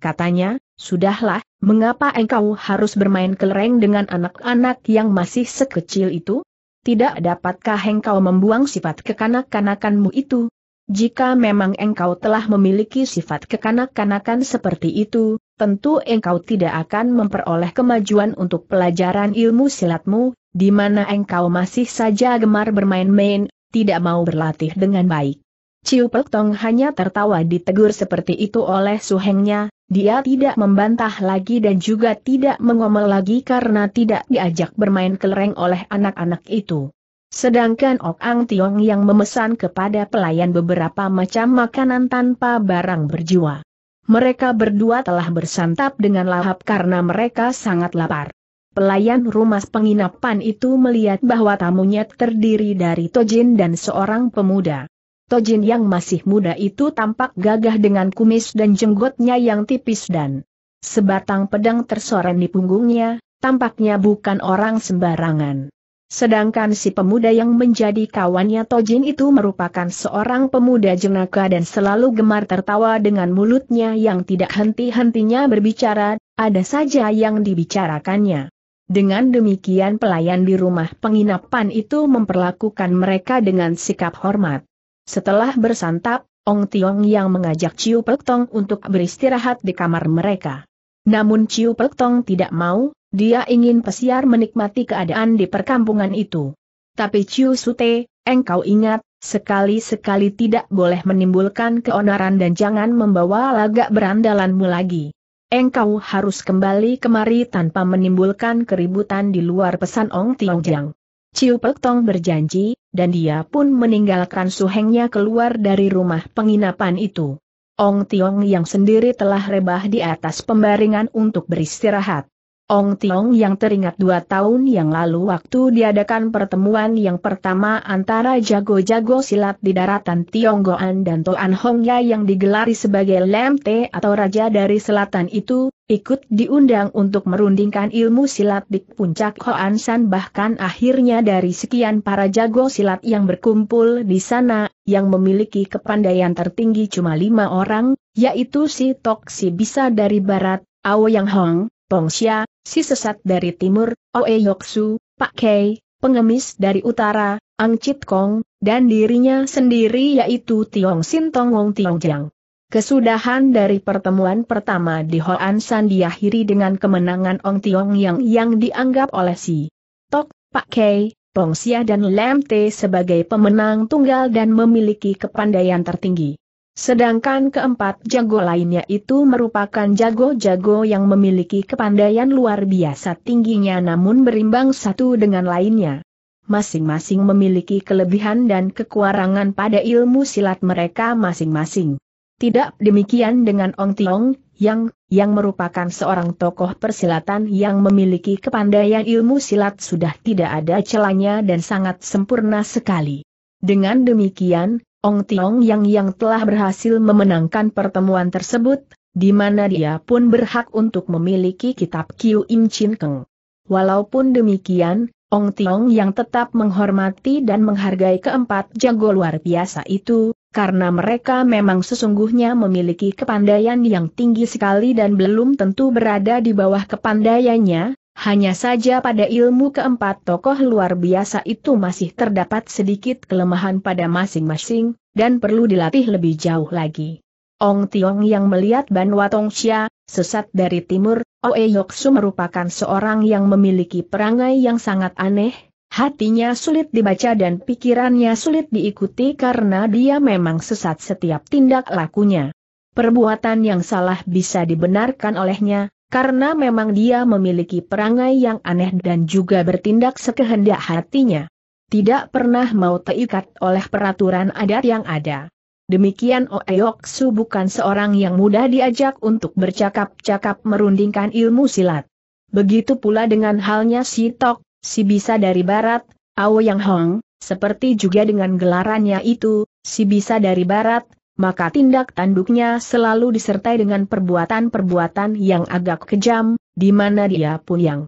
S1: katanya, sudahlah, mengapa engkau harus bermain kelereng dengan anak-anak yang masih sekecil itu? Tidak dapatkah engkau membuang sifat kekanak-kanakanmu itu? Jika memang engkau telah memiliki sifat kekanak-kanakan seperti itu, tentu engkau tidak akan memperoleh kemajuan untuk pelajaran ilmu silatmu, di mana engkau masih saja gemar bermain-main, tidak mau berlatih dengan baik. Ciu Pek hanya tertawa ditegur seperti itu oleh suhengnya, dia tidak membantah lagi dan juga tidak mengomel lagi karena tidak diajak bermain kelereng oleh anak-anak itu. Sedangkan Ok Ang Tiong yang memesan kepada pelayan beberapa macam makanan tanpa barang berjiwa. Mereka berdua telah bersantap dengan lahap karena mereka sangat lapar. Pelayan rumah penginapan itu melihat bahwa tamunya terdiri dari Tojin dan seorang pemuda. Tojin yang masih muda itu tampak gagah dengan kumis dan jenggotnya yang tipis dan sebatang pedang tersorot di punggungnya, tampaknya bukan orang sembarangan. Sedangkan si pemuda yang menjadi kawannya Tojin itu merupakan seorang pemuda jenaka dan selalu gemar tertawa dengan mulutnya yang tidak henti-hentinya berbicara, ada saja yang dibicarakannya. Dengan demikian pelayan di rumah penginapan itu memperlakukan mereka dengan sikap hormat. Setelah bersantap, Ong Tiong yang mengajak Ciu Pek Tong untuk beristirahat di kamar mereka. Namun Ciu Pek Tong tidak mau, dia ingin pesiar menikmati keadaan di perkampungan itu. Tapi Chiu Sute, engkau ingat, sekali-sekali tidak boleh menimbulkan keonaran dan jangan membawa lagak berandalanmu lagi. Engkau harus kembali kemari tanpa menimbulkan keributan di luar pesan Ong Tiong Jiang. Ciu Pek Tong berjanji, dan dia pun meninggalkan suhengnya keluar dari rumah penginapan itu. Ong Tiong yang sendiri telah rebah di atas pembaringan untuk beristirahat. Ong Tiong yang teringat dua tahun yang lalu waktu diadakan pertemuan yang pertama antara jago-jago silat di daratan Tionggoan dan Toan Hongya yang digelari sebagai Lemte atau Raja dari Selatan itu, ikut diundang untuk merundingkan ilmu silat di puncak Hoan San bahkan akhirnya dari sekian para jago silat yang berkumpul di sana, yang memiliki kepandaian tertinggi cuma lima orang, yaitu si Tok Bisa dari Barat, Ao Yang Hong, Pongsia, si sesat dari timur, Oe Yoksu, Pak Kei, pengemis dari utara, Ang Chit Kong, dan dirinya sendiri yaitu Tiong Tong Wong Tiong Jiang. Kesudahan dari pertemuan pertama di Hoan San diakhiri dengan kemenangan Ong Tiong Yang yang dianggap oleh si Tok, Pak Kei, Pong Sia dan Lam T sebagai pemenang tunggal dan memiliki kepandaian tertinggi. Sedangkan keempat jago lainnya itu merupakan jago-jago yang memiliki kepandaian luar biasa tingginya namun berimbang satu dengan lainnya. Masing-masing memiliki kelebihan dan kekurangan pada ilmu silat mereka masing-masing. Tidak demikian dengan Ong Tiong, yang, yang merupakan seorang tokoh persilatan yang memiliki kepandaian ilmu silat sudah tidak ada celanya dan sangat sempurna sekali. Dengan demikian, Ong Tiong Yang yang telah berhasil memenangkan pertemuan tersebut, di mana dia pun berhak untuk memiliki kitab Kiu Im Chin Keng. Walaupun demikian, Ong Tiong Yang tetap menghormati dan menghargai keempat jago luar biasa itu, karena mereka memang sesungguhnya memiliki kepandaian yang tinggi sekali dan belum tentu berada di bawah kepandaiannya, hanya saja pada ilmu keempat tokoh luar biasa itu masih terdapat sedikit kelemahan pada masing-masing, dan perlu dilatih lebih jauh lagi. Ong Tiong yang melihat Ban Watongxia, sesat dari timur, Oe Yok Su merupakan seorang yang memiliki perangai yang sangat aneh, hatinya sulit dibaca dan pikirannya sulit diikuti karena dia memang sesat setiap tindak lakunya. Perbuatan yang salah bisa dibenarkan olehnya, karena memang dia memiliki perangai yang aneh dan juga bertindak sekehendak hatinya. Tidak pernah mau terikat oleh peraturan adat yang ada. Demikian Oeyoksu bukan seorang yang mudah diajak untuk bercakap-cakap merundingkan ilmu silat. Begitu pula dengan halnya si Tok, si bisa dari barat, Ao Yang Hong, seperti juga dengan gelarannya itu, si bisa dari barat, maka tindak tanduknya selalu disertai dengan perbuatan-perbuatan yang agak kejam, di mana dia pun yang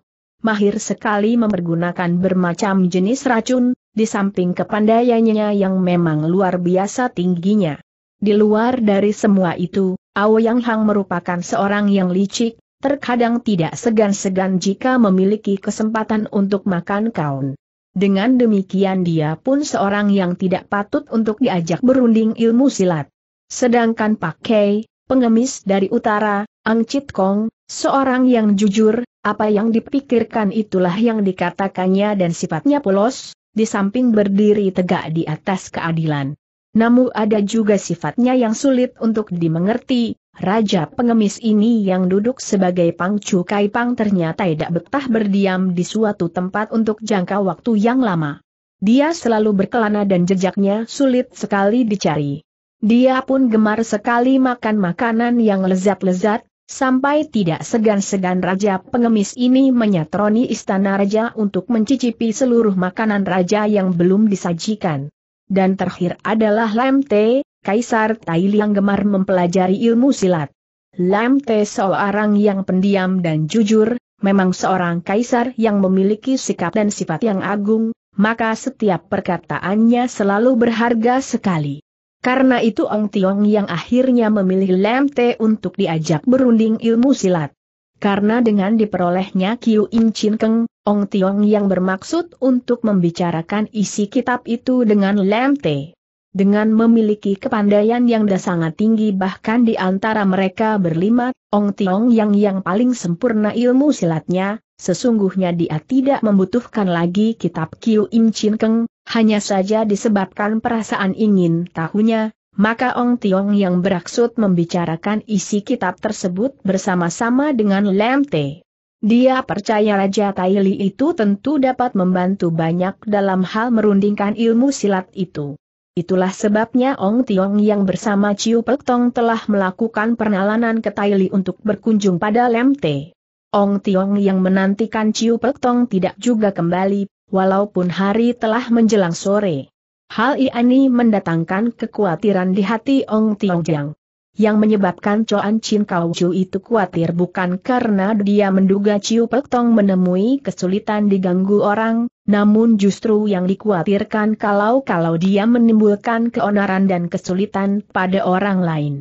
S1: mahir sekali mempergunakan bermacam jenis racun, di samping kepandaiannya yang memang luar biasa tingginya. Di luar dari semua itu, Ao Yang Hang merupakan seorang yang licik, terkadang tidak segan-segan jika memiliki kesempatan untuk makan kaun. Dengan demikian dia pun seorang yang tidak patut untuk diajak berunding ilmu silat. Sedangkan Pak Kei, pengemis dari utara, Ang Chit Kong, seorang yang jujur, apa yang dipikirkan itulah yang dikatakannya dan sifatnya polos, di samping berdiri tegak di atas keadilan. Namun ada juga sifatnya yang sulit untuk dimengerti, Raja pengemis ini yang duduk sebagai pangcu kaipang ternyata tidak betah berdiam di suatu tempat untuk jangka waktu yang lama. Dia selalu berkelana dan jejaknya sulit sekali dicari. Dia pun gemar sekali makan makanan yang lezat-lezat, sampai tidak segan-segan Raja Pengemis ini menyatroni istana Raja untuk mencicipi seluruh makanan Raja yang belum disajikan. Dan terakhir adalah Lam Te, Kaisar Tail yang gemar mempelajari ilmu silat. Lam Te seorang yang pendiam dan jujur, memang seorang kaisar yang memiliki sikap dan sifat yang agung, maka setiap perkataannya selalu berharga sekali. Karena itu Ong Tiong yang akhirnya memilih Lam Te untuk diajak berunding ilmu silat. Karena dengan diperolehnya Kiu Im Chin Keng, Ong Tiong yang bermaksud untuk membicarakan isi kitab itu dengan Lam Te. Dengan memiliki kepandaian yang dah sangat tinggi bahkan di antara mereka berlima, Ong Tiong yang yang paling sempurna ilmu silatnya, sesungguhnya dia tidak membutuhkan lagi kitab Kiu Im Chin Keng, hanya saja disebabkan perasaan ingin tahunya, maka Ong Tiong yang beraksud membicarakan isi kitab tersebut bersama-sama dengan Lam Te. Dia percaya Raja Li itu tentu dapat membantu banyak dalam hal merundingkan ilmu silat itu. Itulah sebabnya Ong Tiong yang bersama Ciu Pek Tong telah melakukan perjalanan ke Li untuk berkunjung pada Lam Te. Ong Tiong yang menantikan Ciu Pek Tong tidak juga kembali walaupun hari telah menjelang sore. Hal ini mendatangkan kekhawatiran di hati Ong Tiong Jiang, Yang menyebabkan Choan Chin Kau Chu itu khawatir bukan karena dia menduga Ciu Pek Tong menemui kesulitan diganggu orang, namun justru yang dikhawatirkan kalau-kalau dia menimbulkan keonaran dan kesulitan pada orang lain.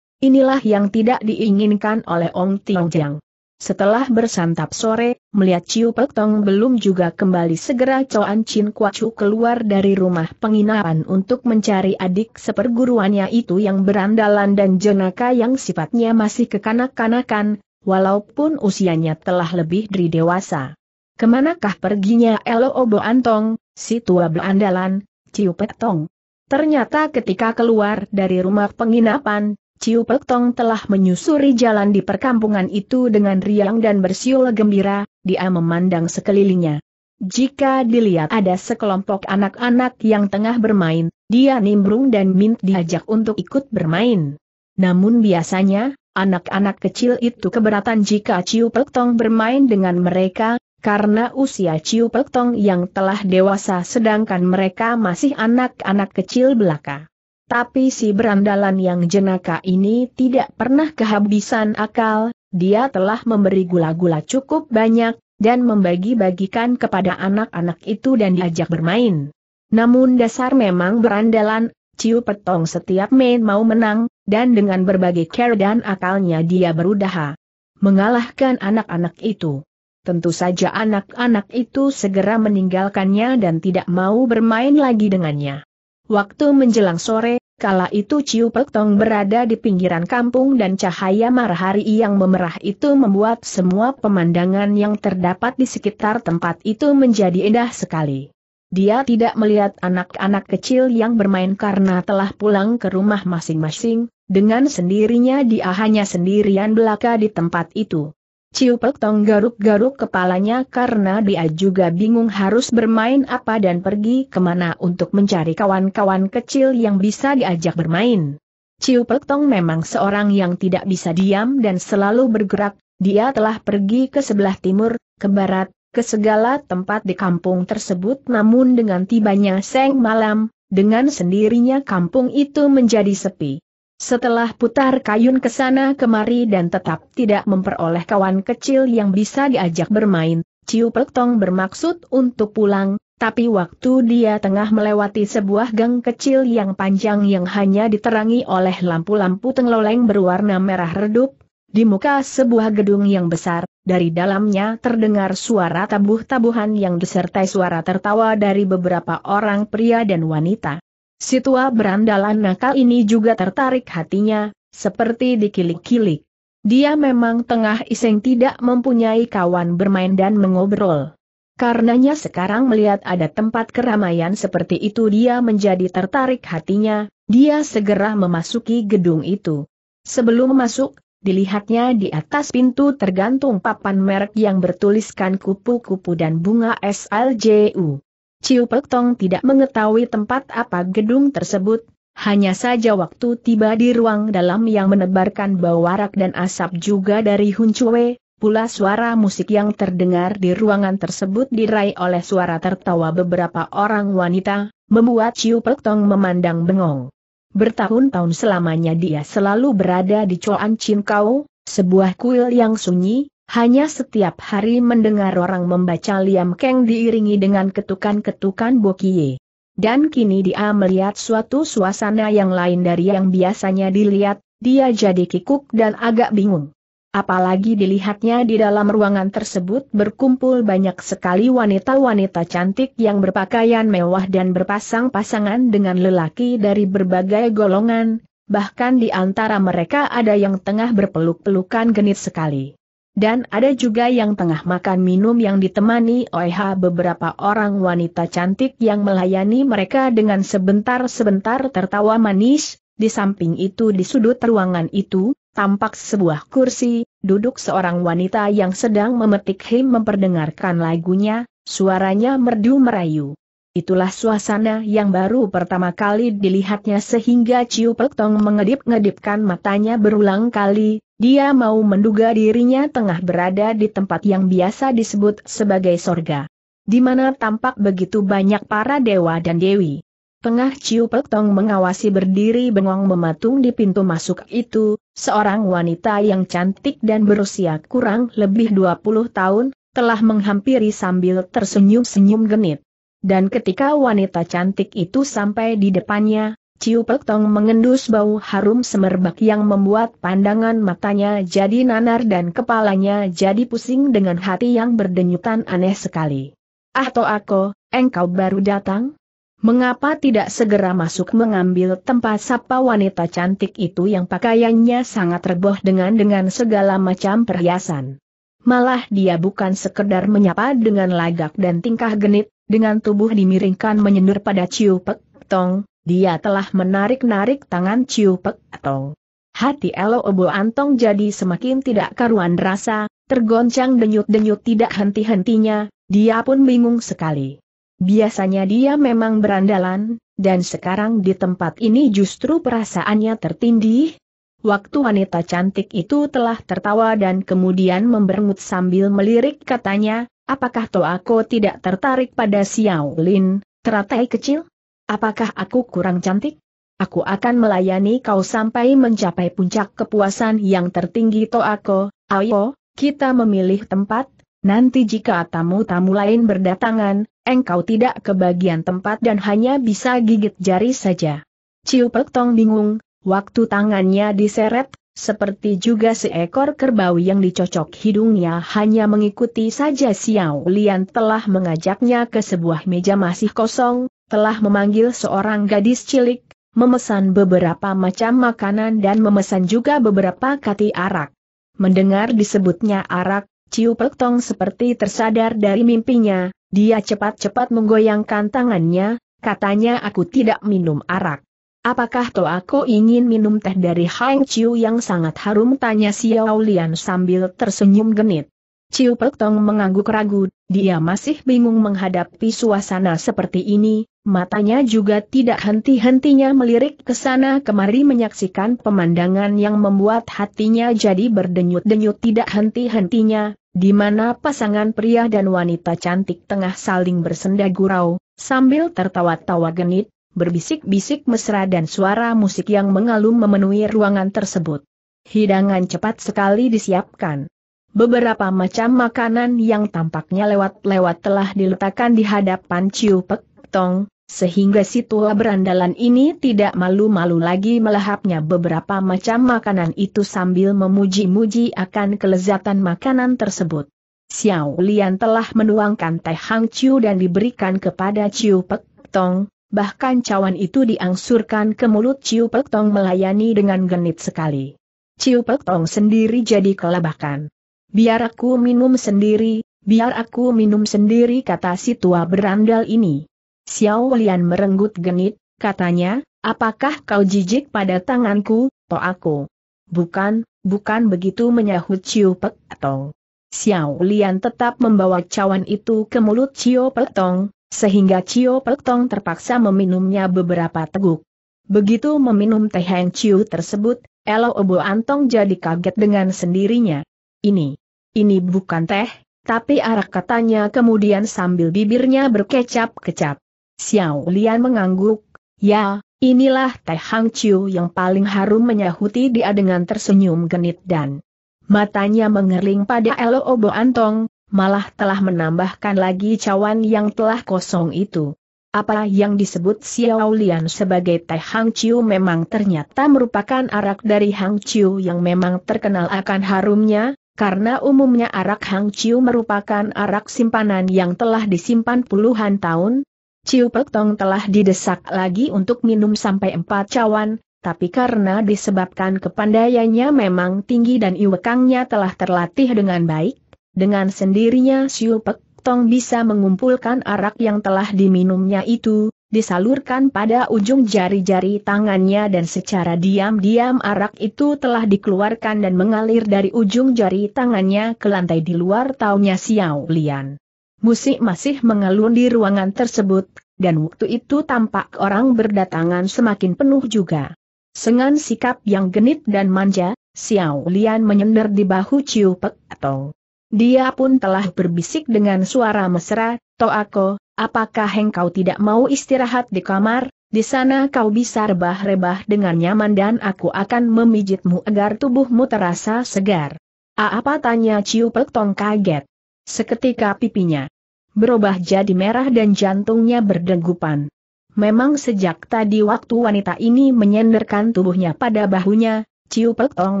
S1: Inilah yang tidak diinginkan oleh Ong Tiong Jiang. Setelah bersantap sore, melihat Ciu Pek Tong belum juga kembali segera An Chin Kuacu keluar dari rumah penginapan untuk mencari adik seperguruannya itu yang berandalan dan jenaka yang sifatnya masih kekanak-kanakan, walaupun usianya telah lebih dari dewasa. Kemanakah perginya Elo Obo Antong, si tua berandalan, Ciu Pek Tong? Ternyata ketika keluar dari rumah penginapan, Ciu Tong telah menyusuri jalan di perkampungan itu dengan riang dan bersiul gembira, dia memandang sekelilingnya. Jika dilihat ada sekelompok anak-anak yang tengah bermain, dia nimbrung dan mint diajak untuk ikut bermain. Namun biasanya, anak-anak kecil itu keberatan jika Ciu Tong bermain dengan mereka, karena usia Ciu Tong yang telah dewasa sedangkan mereka masih anak-anak kecil belaka. Tapi si berandalan yang jenaka ini tidak pernah kehabisan akal, dia telah memberi gula-gula cukup banyak, dan membagi-bagikan kepada anak-anak itu dan diajak bermain. Namun dasar memang berandalan, Ciu Petong setiap main mau menang, dan dengan berbagai care dan akalnya dia berudaha mengalahkan anak-anak itu. Tentu saja anak-anak itu segera meninggalkannya dan tidak mau bermain lagi dengannya. Waktu menjelang sore, kala itu Ciu Petong berada di pinggiran kampung dan cahaya hari yang memerah itu membuat semua pemandangan yang terdapat di sekitar tempat itu menjadi indah sekali. Dia tidak melihat anak-anak kecil yang bermain karena telah pulang ke rumah masing-masing, dengan sendirinya dia hanya sendirian belaka di tempat itu. Ciu Pek Tong garuk-garuk kepalanya karena dia juga bingung harus bermain apa dan pergi kemana untuk mencari kawan-kawan kecil yang bisa diajak bermain. Ciu Pek Tong memang seorang yang tidak bisa diam dan selalu bergerak, dia telah pergi ke sebelah timur, ke barat, ke segala tempat di kampung tersebut namun dengan tibanya Seng Malam, dengan sendirinya kampung itu menjadi sepi. Setelah putar kayun ke sana kemari dan tetap tidak memperoleh kawan kecil yang bisa diajak bermain, Ciu Tong bermaksud untuk pulang, tapi waktu dia tengah melewati sebuah gang kecil yang panjang yang hanya diterangi oleh lampu-lampu tengloleng berwarna merah redup, di muka sebuah gedung yang besar, dari dalamnya terdengar suara tabuh-tabuhan yang disertai suara tertawa dari beberapa orang pria dan wanita. Si tua berandalan nakal ini juga tertarik hatinya, seperti dikilik-kilik. Dia memang tengah iseng tidak mempunyai kawan bermain dan mengobrol. Karenanya sekarang melihat ada tempat keramaian seperti itu dia menjadi tertarik hatinya, dia segera memasuki gedung itu. Sebelum masuk, dilihatnya di atas pintu tergantung papan merek yang bertuliskan kupu-kupu dan bunga SLJU. Ciu Pek Tong tidak mengetahui tempat apa gedung tersebut, hanya saja waktu tiba di ruang dalam yang menebarkan bau warak dan asap juga dari Hun Chue, pula suara musik yang terdengar di ruangan tersebut diraih oleh suara tertawa beberapa orang wanita, membuat Ciu Pek Tong memandang bengong. Bertahun-tahun selamanya dia selalu berada di Choan Chin Kau, sebuah kuil yang sunyi, hanya setiap hari mendengar orang membaca Liam Keng diiringi dengan ketukan-ketukan bokie. Dan kini dia melihat suatu suasana yang lain dari yang biasanya dilihat, dia jadi kikuk dan agak bingung. Apalagi dilihatnya di dalam ruangan tersebut berkumpul banyak sekali wanita-wanita cantik yang berpakaian mewah dan berpasang-pasangan dengan lelaki dari berbagai golongan, bahkan di antara mereka ada yang tengah berpeluk-pelukan genit sekali. Dan ada juga yang tengah makan minum yang ditemani oleh beberapa orang wanita cantik yang melayani mereka dengan sebentar-sebentar tertawa manis, di samping itu di sudut ruangan itu, tampak sebuah kursi, duduk seorang wanita yang sedang memetik him memperdengarkan lagunya, suaranya merdu merayu. Itulah suasana yang baru pertama kali dilihatnya sehingga Ciu Tong mengedip-ngedipkan matanya berulang kali, dia mau menduga dirinya tengah berada di tempat yang biasa disebut sebagai sorga. Di mana tampak begitu banyak para dewa dan dewi. Tengah Ciu Pek Tong mengawasi berdiri bengong mematung di pintu masuk itu, seorang wanita yang cantik dan berusia kurang lebih 20 tahun, telah menghampiri sambil tersenyum-senyum genit. Dan ketika wanita cantik itu sampai di depannya, Ciu Pek Tong mengendus bau harum semerbak yang membuat pandangan matanya jadi nanar dan kepalanya jadi pusing dengan hati yang berdenyutan aneh sekali. Ah To aku, engkau baru datang? Mengapa tidak segera masuk mengambil tempat sapa wanita cantik itu yang pakaiannya sangat reboh dengan dengan segala macam perhiasan? Malah dia bukan sekedar menyapa dengan lagak dan tingkah genit, dengan tubuh dimiringkan menyendur pada Ciu Pek Tong, dia telah menarik-narik tangan Ciu Pek atau hati Elo Obo Antong jadi semakin tidak karuan rasa, tergoncang denyut-denyut tidak henti-hentinya, dia pun bingung sekali. Biasanya dia memang berandalan, dan sekarang di tempat ini justru perasaannya tertindih. Waktu wanita cantik itu telah tertawa dan kemudian memberengut sambil melirik katanya, apakah Toako tidak tertarik pada Xiao Lin, teratai kecil? Apakah aku kurang cantik? Aku akan melayani kau sampai mencapai puncak kepuasan yang tertinggi Toako, ayo, kita memilih tempat, nanti jika tamu-tamu lain berdatangan, engkau tidak kebagian tempat dan hanya bisa gigit jari saja. Ciu Pek bingung, waktu tangannya diseret, seperti juga seekor kerbau yang dicocok hidungnya hanya mengikuti saja Xiao Lian telah mengajaknya ke sebuah meja masih kosong, telah memanggil seorang gadis cilik, memesan beberapa macam makanan dan memesan juga beberapa kati arak. Mendengar disebutnya arak, Ciu Pek Tong seperti tersadar dari mimpinya, dia cepat-cepat menggoyangkan tangannya, katanya aku tidak minum arak. Apakah toh aku ingin minum teh dari Hang Chiu yang sangat harum tanya Xiao Lian sambil tersenyum genit. Ciu Pek Tong mengangguk ragu, dia masih bingung menghadapi suasana seperti ini, matanya juga tidak henti-hentinya melirik ke sana kemari menyaksikan pemandangan yang membuat hatinya jadi berdenyut-denyut tidak henti-hentinya, di mana pasangan pria dan wanita cantik tengah saling bersenda gurau, sambil tertawa-tawa genit, berbisik-bisik mesra dan suara musik yang mengalum memenuhi ruangan tersebut. Hidangan cepat sekali disiapkan. Beberapa macam makanan yang tampaknya lewat-lewat telah diletakkan di hadapan Ciu Pek Tong, sehingga si tua berandalan ini tidak malu-malu lagi melahapnya beberapa macam makanan itu sambil memuji-muji akan kelezatan makanan tersebut. Xiao Lian telah menuangkan teh Hang Chiu dan diberikan kepada Chiu Pek Tong, bahkan cawan itu diangsurkan ke mulut Chiu Pek Tong melayani dengan genit sekali. Chiu Pek Tong sendiri jadi kelabakan. Biar aku minum sendiri, biar aku minum sendiri kata si tua berandal ini. Xiao Lian merenggut genit, katanya, apakah kau jijik pada tanganku, to aku? Bukan, bukan begitu menyahut Chiu Pek Tong. Xiao Lian tetap membawa cawan itu ke mulut Chiu Pek Tong, sehingga Chiu Pek Tong terpaksa meminumnya beberapa teguk. Begitu meminum teh yang Chiu tersebut, Elo Obo Antong jadi kaget dengan sendirinya. Ini, ini bukan teh, tapi arak katanya kemudian sambil bibirnya berkecap-kecap. Xiao Lian mengangguk, ya, inilah teh Hang Chiu yang paling harum menyahuti dia dengan tersenyum genit dan matanya mengerling pada Elo Obo Antong, malah telah menambahkan lagi cawan yang telah kosong itu. Apa yang disebut Xiao Lian sebagai teh Hang Chiu memang ternyata merupakan arak dari Hang Chiu yang memang terkenal akan harumnya, karena umumnya arak Hang Chiu merupakan arak simpanan yang telah disimpan puluhan tahun, Ciu Pek Tong telah didesak lagi untuk minum sampai empat cawan, tapi karena disebabkan kepandaiannya memang tinggi dan iwekangnya telah terlatih dengan baik, dengan sendirinya Ciu Pek Tong bisa mengumpulkan arak yang telah diminumnya itu, disalurkan pada ujung jari-jari tangannya dan secara diam-diam arak itu telah dikeluarkan dan mengalir dari ujung jari tangannya ke lantai di luar taunya Xiao Lian. Musik masih mengalun di ruangan tersebut, dan waktu itu tampak orang berdatangan semakin penuh juga. Sengan sikap yang genit dan manja, Xiao Lian menyender di bahu Ciu Pek atau. Dia pun telah berbisik dengan suara mesra, aku, Apakah engkau tidak mau istirahat di kamar? Di sana kau bisa rebah-rebah dengan nyaman dan aku akan memijitmu agar tubuhmu terasa segar. A apa tanya Ciu Tong kaget. Seketika pipinya berubah jadi merah dan jantungnya berdegupan. Memang sejak tadi waktu wanita ini menyenderkan tubuhnya pada bahunya, Ciu Tong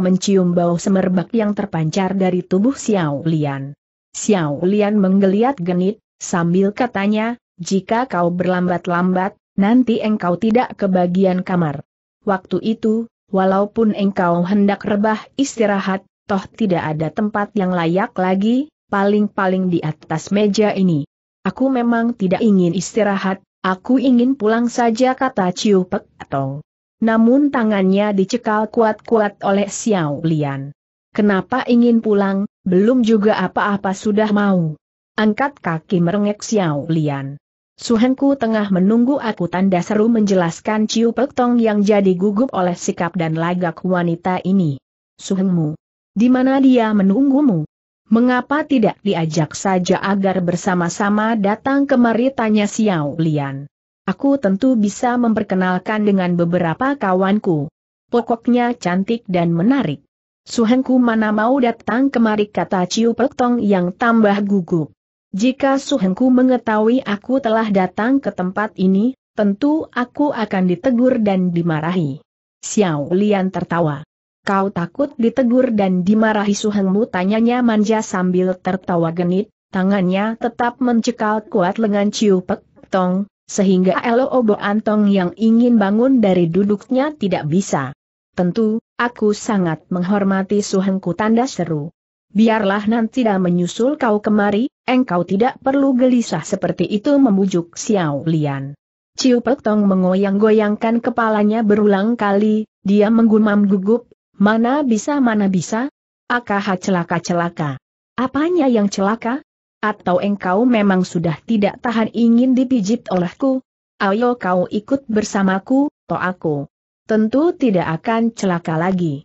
S1: mencium bau semerbak yang terpancar dari tubuh Xiao Lian. Xiao Lian menggeliat genit, Sambil katanya, jika kau berlambat-lambat, nanti engkau tidak kebagian kamar. Waktu itu, walaupun engkau hendak rebah istirahat, toh tidak ada tempat yang layak lagi, paling-paling di atas meja ini. Aku memang tidak ingin istirahat, aku ingin pulang saja kata Ciu Pek atau. Namun tangannya dicekal kuat-kuat oleh Xiao Lian. Kenapa ingin pulang, belum juga apa-apa sudah mau. Angkat kaki merengek Xiao Lian. Suhenku tengah menunggu aku tanda seru menjelaskan Ciu Pek Tong yang jadi gugup oleh sikap dan lagak wanita ini. Suhengmu. Di mana dia menunggumu? Mengapa tidak diajak saja agar bersama-sama datang kemari tanya Xiao Lian. Aku tentu bisa memperkenalkan dengan beberapa kawanku. Pokoknya cantik dan menarik. Suhenku mana mau datang kemari kata Ciu Pek Tong yang tambah gugup. Jika Suhengku mengetahui aku telah datang ke tempat ini, tentu aku akan ditegur dan dimarahi. Xiao Lian tertawa. Kau takut ditegur dan dimarahi Suhengmu tanyanya manja sambil tertawa genit, tangannya tetap mencekal kuat lengan Ciu Pek Tong, sehingga Elo Obo Antong yang ingin bangun dari duduknya tidak bisa. Tentu, aku sangat menghormati Suhengku tanda seru. Biarlah nanti tidak menyusul kau kemari, engkau tidak perlu gelisah seperti itu membujuk Xiao Lian. Ciu Pek Tong mengoyang-goyangkan kepalanya berulang kali, dia menggumam gugup, mana bisa mana bisa? Akaha celaka-celaka. Apanya yang celaka? Atau engkau memang sudah tidak tahan ingin dipijit olehku? Ayo kau ikut bersamaku, to aku. Tentu tidak akan celaka lagi.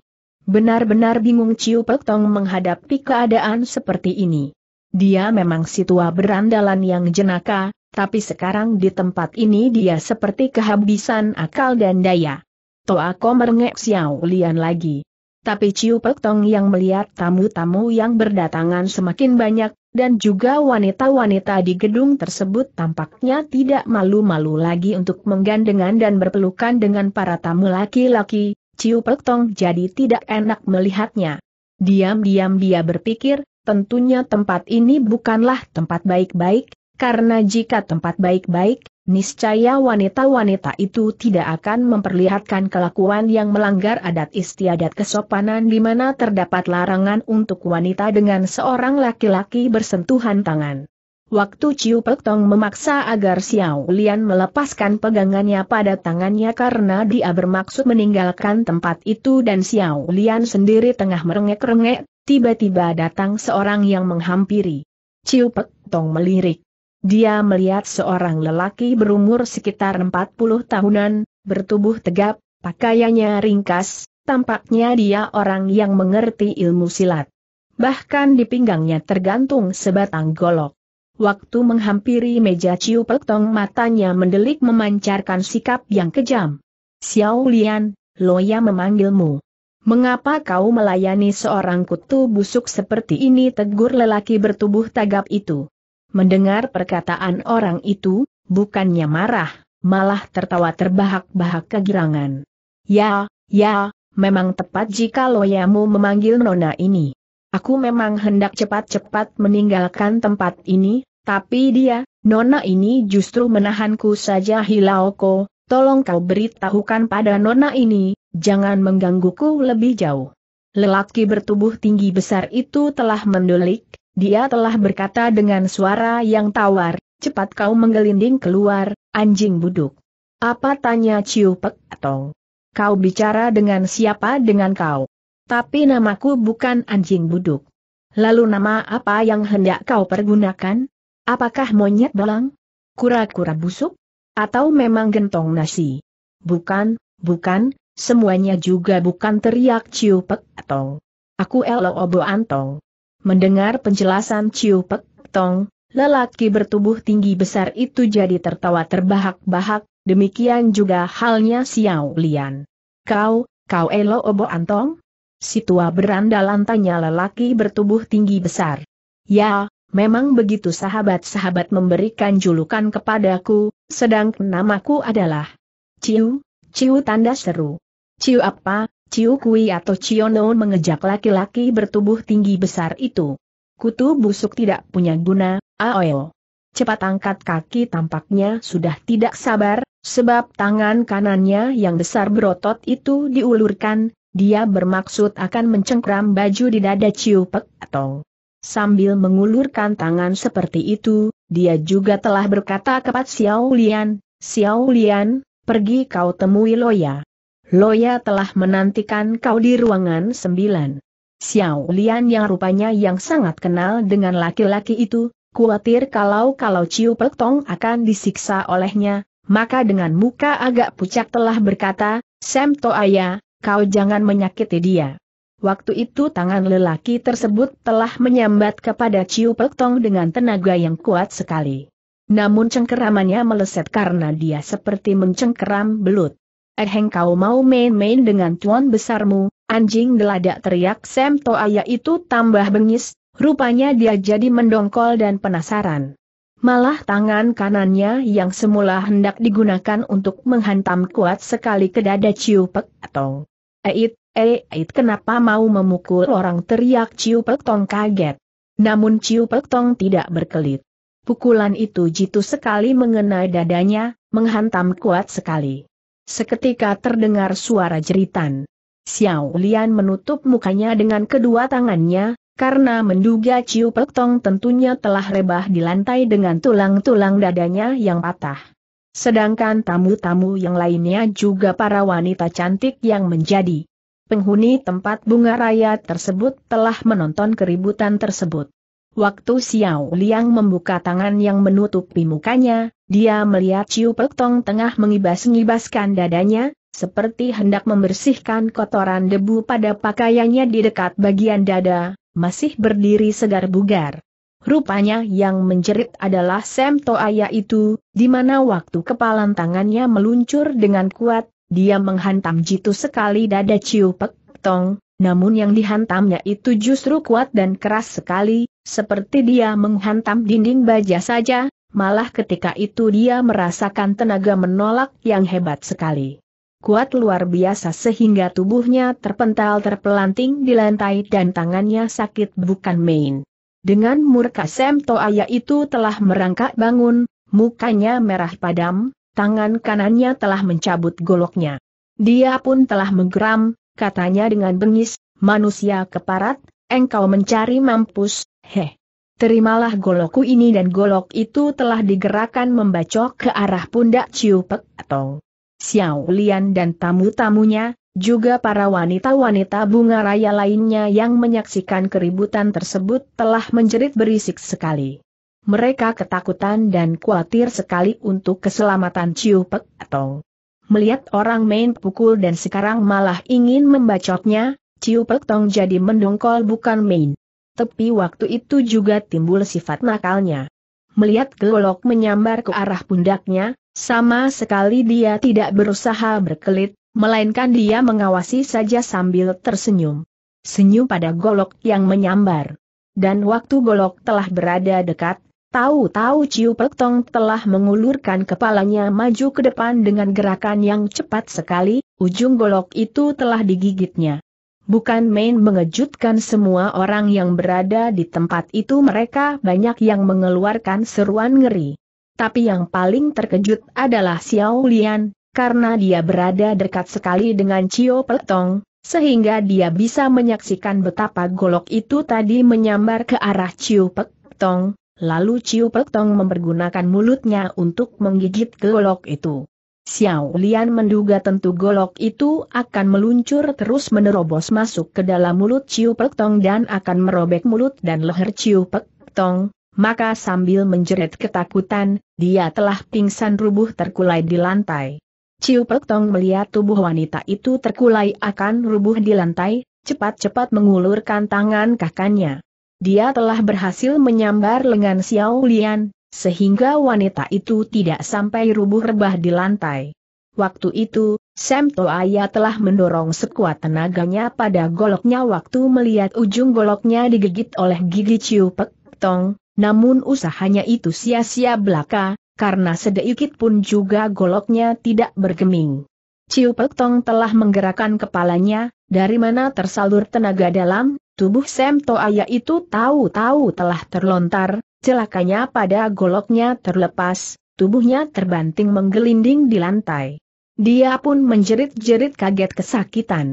S1: Benar-benar bingung Ciu Pek Tong menghadapi keadaan seperti ini. Dia memang si berandalan yang jenaka, tapi sekarang di tempat ini dia seperti kehabisan akal dan daya. Toa Ko merengek Xiao Lian lagi. Tapi Ciu Pek Tong yang melihat tamu-tamu yang berdatangan semakin banyak, dan juga wanita-wanita di gedung tersebut tampaknya tidak malu-malu lagi untuk menggandengan dan berpelukan dengan para tamu laki-laki, Ciu Pek Tong jadi tidak enak melihatnya. Diam-diam dia berpikir, tentunya tempat ini bukanlah tempat baik-baik, karena jika tempat baik-baik, niscaya wanita-wanita itu tidak akan memperlihatkan kelakuan yang melanggar adat istiadat kesopanan di mana terdapat larangan untuk wanita dengan seorang laki-laki bersentuhan tangan. Waktu Ciu Pek Tong memaksa agar Xiao Lian melepaskan pegangannya pada tangannya karena dia bermaksud meninggalkan tempat itu dan Xiao Lian sendiri tengah merengek-rengek, tiba-tiba datang seorang yang menghampiri. Ciu Pek Tong melirik. Dia melihat seorang lelaki berumur sekitar 40 tahunan, bertubuh tegap, pakaiannya ringkas, tampaknya dia orang yang mengerti ilmu silat. Bahkan di pinggangnya tergantung sebatang golok. Waktu menghampiri meja Ciu Pek Tong matanya mendelik memancarkan sikap yang kejam. Xiao Lian, Loya memanggilmu. Mengapa kau melayani seorang kutu busuk seperti ini tegur lelaki bertubuh tagap itu? Mendengar perkataan orang itu, bukannya marah, malah tertawa terbahak-bahak kegirangan. Ya, ya, memang tepat jika loyamu memanggil nona ini. Aku memang hendak cepat-cepat meninggalkan tempat ini, tapi dia, Nona ini justru menahanku saja Hilaoko, tolong kau beritahukan pada Nona ini, jangan menggangguku lebih jauh. Lelaki bertubuh tinggi besar itu telah mendulik. dia telah berkata dengan suara yang tawar, cepat kau menggelinding keluar, anjing buduk. Apa tanya Ciu Pek Tong? Kau bicara dengan siapa dengan kau? Tapi namaku bukan anjing buduk. Lalu nama apa yang hendak kau pergunakan? Apakah monyet belang? Kura-kura busuk? Atau memang gentong nasi? Bukan, bukan, semuanya juga bukan teriak Ciu Tong. Aku Elo Obo Antong. Mendengar penjelasan Ciu Tong, lelaki bertubuh tinggi besar itu jadi tertawa terbahak-bahak, demikian juga halnya Xiao Lian. Kau, kau Elo Obo Antong? Si tua berandalan tanya lelaki bertubuh tinggi besar. Ya, memang begitu sahabat-sahabat memberikan julukan kepadaku, sedang namaku adalah Ciu, Ciu tanda seru. Ciu apa, Ciu Kui atau Ciono mengejak laki-laki bertubuh tinggi besar itu. Kutu busuk tidak punya guna, aoeo. Cepat angkat kaki tampaknya sudah tidak sabar, sebab tangan kanannya yang besar berotot itu diulurkan, dia bermaksud akan mencengkram baju di dada Ciu Pek Tong. Sambil mengulurkan tangan seperti itu, dia juga telah berkata kepada Xiao Lian, Xiao Lian, pergi kau temui Loya. Loya telah menantikan kau di ruangan sembilan. Xiao Lian yang rupanya yang sangat kenal dengan laki-laki itu, khawatir kalau-kalau Ciu Tong akan disiksa olehnya, maka dengan muka agak pucat telah berkata, to Toaya, kau jangan menyakiti dia. Waktu itu tangan lelaki tersebut telah menyambat kepada Ciu Pek Tong dengan tenaga yang kuat sekali. Namun cengkeramannya meleset karena dia seperti mencengkeram belut. Eh kau mau main-main dengan tuan besarmu, anjing deladak teriak Sam Toaya itu tambah bengis, rupanya dia jadi mendongkol dan penasaran. Malah tangan kanannya yang semula hendak digunakan untuk menghantam kuat sekali ke dada Ciu Pek Tong. Eit, eh, eit, kenapa mau memukul orang teriak Ciu Pektong kaget. Namun Ciu Pektong tidak berkelit. Pukulan itu jitu sekali mengenai dadanya, menghantam kuat sekali. Seketika terdengar suara jeritan. Xiao Lian menutup mukanya dengan kedua tangannya, karena menduga Ciu Pektong tentunya telah rebah di lantai dengan tulang-tulang dadanya yang patah. Sedangkan tamu-tamu yang lainnya juga para wanita cantik yang menjadi penghuni tempat bunga raya tersebut telah menonton keributan tersebut. Waktu Xiao Liang membuka tangan yang menutupi mukanya, dia melihat Ciu Pek Tong tengah mengibas-ngibaskan dadanya, seperti hendak membersihkan kotoran debu pada pakaiannya di dekat bagian dada, masih berdiri segar bugar. Rupanya yang menjerit adalah Sam Toaya itu, di mana waktu kepalan tangannya meluncur dengan kuat, dia menghantam jitu sekali dada Ciu Pek Tong, namun yang dihantamnya itu justru kuat dan keras sekali, seperti dia menghantam dinding baja saja, malah ketika itu dia merasakan tenaga menolak yang hebat sekali. Kuat luar biasa sehingga tubuhnya terpental terpelanting di lantai dan tangannya sakit bukan main. Dengan murka Sem Toaya itu telah merangkak bangun, mukanya merah padam, tangan kanannya telah mencabut goloknya. Dia pun telah menggeram, katanya dengan bengis, manusia keparat, engkau mencari mampus, heh. Terimalah golokku ini dan golok itu telah digerakkan membacok ke arah pundak Ciu Pek atau Xiao Lian dan tamu-tamunya, juga para wanita-wanita bunga raya lainnya yang menyaksikan keributan tersebut telah menjerit berisik sekali. Mereka ketakutan dan khawatir sekali untuk keselamatan Ciu Pek atau melihat orang main pukul dan sekarang malah ingin membacotnya, Ciu Pek Tong jadi mendongkol bukan main. Tapi waktu itu juga timbul sifat nakalnya. Melihat golok menyambar ke arah pundaknya, sama sekali dia tidak berusaha berkelit, melainkan dia mengawasi saja sambil tersenyum. Senyum pada golok yang menyambar. Dan waktu golok telah berada dekat, tahu-tahu Ciu Petong telah mengulurkan kepalanya maju ke depan dengan gerakan yang cepat sekali, ujung golok itu telah digigitnya. Bukan main mengejutkan semua orang yang berada di tempat itu mereka banyak yang mengeluarkan seruan ngeri. Tapi yang paling terkejut adalah Xiao Lian, karena dia berada dekat sekali dengan Cio Peltong, sehingga dia bisa menyaksikan betapa golok itu tadi menyambar ke arah Cio Peltong, lalu Cio Peltong mempergunakan mulutnya untuk menggigit golok itu. Xiao Lian menduga tentu golok itu akan meluncur terus menerobos masuk ke dalam mulut Ciu Pek Tong dan akan merobek mulut dan leher Ciu Pek Tong, maka sambil menjerit ketakutan, dia telah pingsan rubuh terkulai di lantai. Ciu Pek Tong melihat tubuh wanita itu terkulai akan rubuh di lantai, cepat-cepat mengulurkan tangan kakaknya. Dia telah berhasil menyambar lengan Xiao Lian, sehingga wanita itu tidak sampai rubuh rebah di lantai. Waktu itu, Sam Toaya telah mendorong sekuat tenaganya pada goloknya waktu melihat ujung goloknya digigit oleh gigi Ciu Pek Tong, namun usahanya itu sia-sia belaka, karena sedikit pun juga goloknya tidak bergeming. Ciu Pek telah menggerakkan kepalanya, dari mana tersalur tenaga dalam, tubuh Sam Toaya itu tahu-tahu telah terlontar, celakanya pada goloknya terlepas, tubuhnya terbanting menggelinding di lantai. Dia pun menjerit-jerit kaget kesakitan.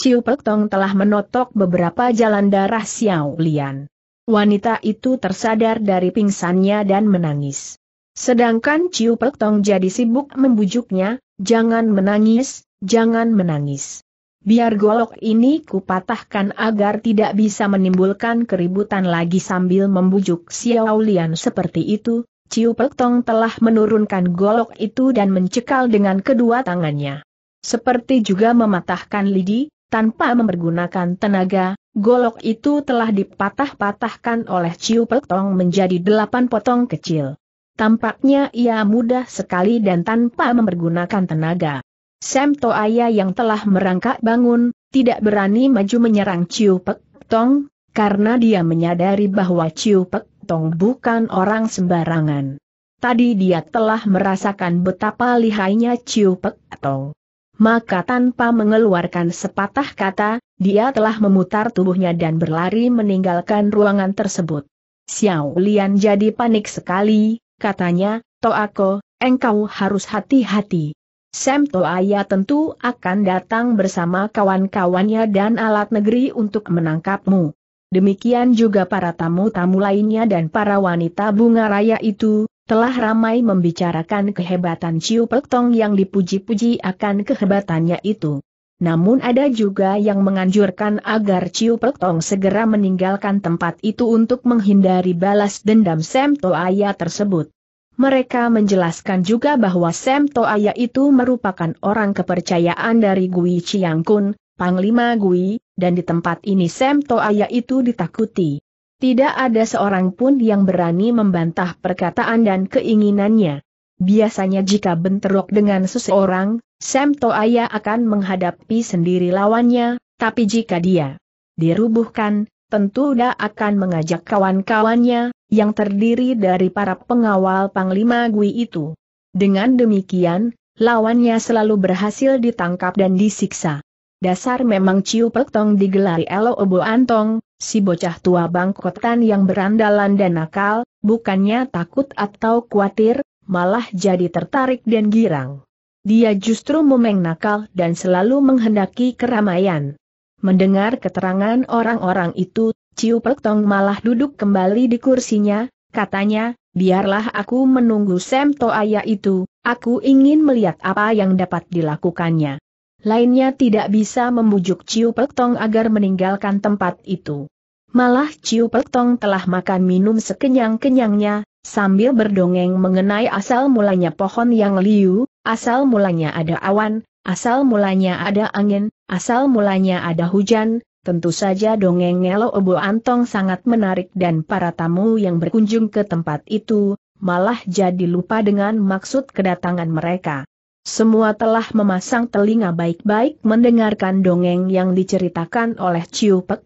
S1: Ciu Pek telah menotok beberapa jalan darah Xiao Lian. Wanita itu tersadar dari pingsannya dan menangis. Sedangkan Ciu Pek Tong jadi sibuk membujuknya, jangan menangis, jangan menangis. Biar golok ini kupatahkan agar tidak bisa menimbulkan keributan lagi sambil membujuk Xiao Lian seperti itu, Ciu Pek Tong telah menurunkan golok itu dan mencekal dengan kedua tangannya. Seperti juga mematahkan lidi, tanpa mempergunakan tenaga, golok itu telah dipatah-patahkan oleh Ciu Pek Tong menjadi delapan potong kecil. Tampaknya ia mudah sekali dan tanpa mempergunakan tenaga. Sam Toaya yang telah merangkak bangun, tidak berani maju menyerang Ciu Pek Tong, karena dia menyadari bahwa Ciu Pek Tong bukan orang sembarangan. Tadi dia telah merasakan betapa lihainya Ciu Pek Tong. Maka tanpa mengeluarkan sepatah kata, dia telah memutar tubuhnya dan berlari meninggalkan ruangan tersebut. Xiao Lian jadi panik sekali, katanya, Toako, engkau harus hati-hati. Sam Toaya tentu akan datang bersama kawan-kawannya dan alat negeri untuk menangkapmu. Demikian juga para tamu-tamu lainnya dan para wanita bunga raya itu, telah ramai membicarakan kehebatan Ciu Pektong yang dipuji-puji akan kehebatannya itu namun ada juga yang menganjurkan agar Ciu Pek Tong segera meninggalkan tempat itu untuk menghindari balas dendam Sam Toaya tersebut. Mereka menjelaskan juga bahwa Sam Toaya itu merupakan orang kepercayaan dari Gui Chiang Kun, Panglima Gui, dan di tempat ini Sam Toaya itu ditakuti. Tidak ada seorang pun yang berani membantah perkataan dan keinginannya. Biasanya jika bentrok dengan seseorang, Sam Toaya akan menghadapi sendiri lawannya, tapi jika dia dirubuhkan, tentu dia akan mengajak kawan-kawannya, yang terdiri dari para pengawal Panglima Gui itu. Dengan demikian, lawannya selalu berhasil ditangkap dan disiksa. Dasar memang Ciu Tong digelari Elo Obo Antong, si bocah tua bangkotan yang berandalan dan nakal, bukannya takut atau khawatir, malah jadi tertarik dan girang. Dia justru memeng nakal dan selalu menghendaki keramaian. Mendengar keterangan orang-orang itu, Ciu Tong malah duduk kembali di kursinya, katanya, biarlah aku menunggu Sam Toaya itu, aku ingin melihat apa yang dapat dilakukannya. Lainnya tidak bisa membujuk Ciu Tong agar meninggalkan tempat itu. Malah Ciu Petong telah makan minum sekenyang-kenyangnya, sambil berdongeng mengenai asal mulanya pohon yang liu, asal mulanya ada awan, asal mulanya ada angin, asal mulanya ada hujan, tentu saja dongeng Ngelo Obo Antong sangat menarik dan para tamu yang berkunjung ke tempat itu, malah jadi lupa dengan maksud kedatangan mereka. Semua telah memasang telinga baik-baik mendengarkan dongeng yang diceritakan oleh Ciu Pek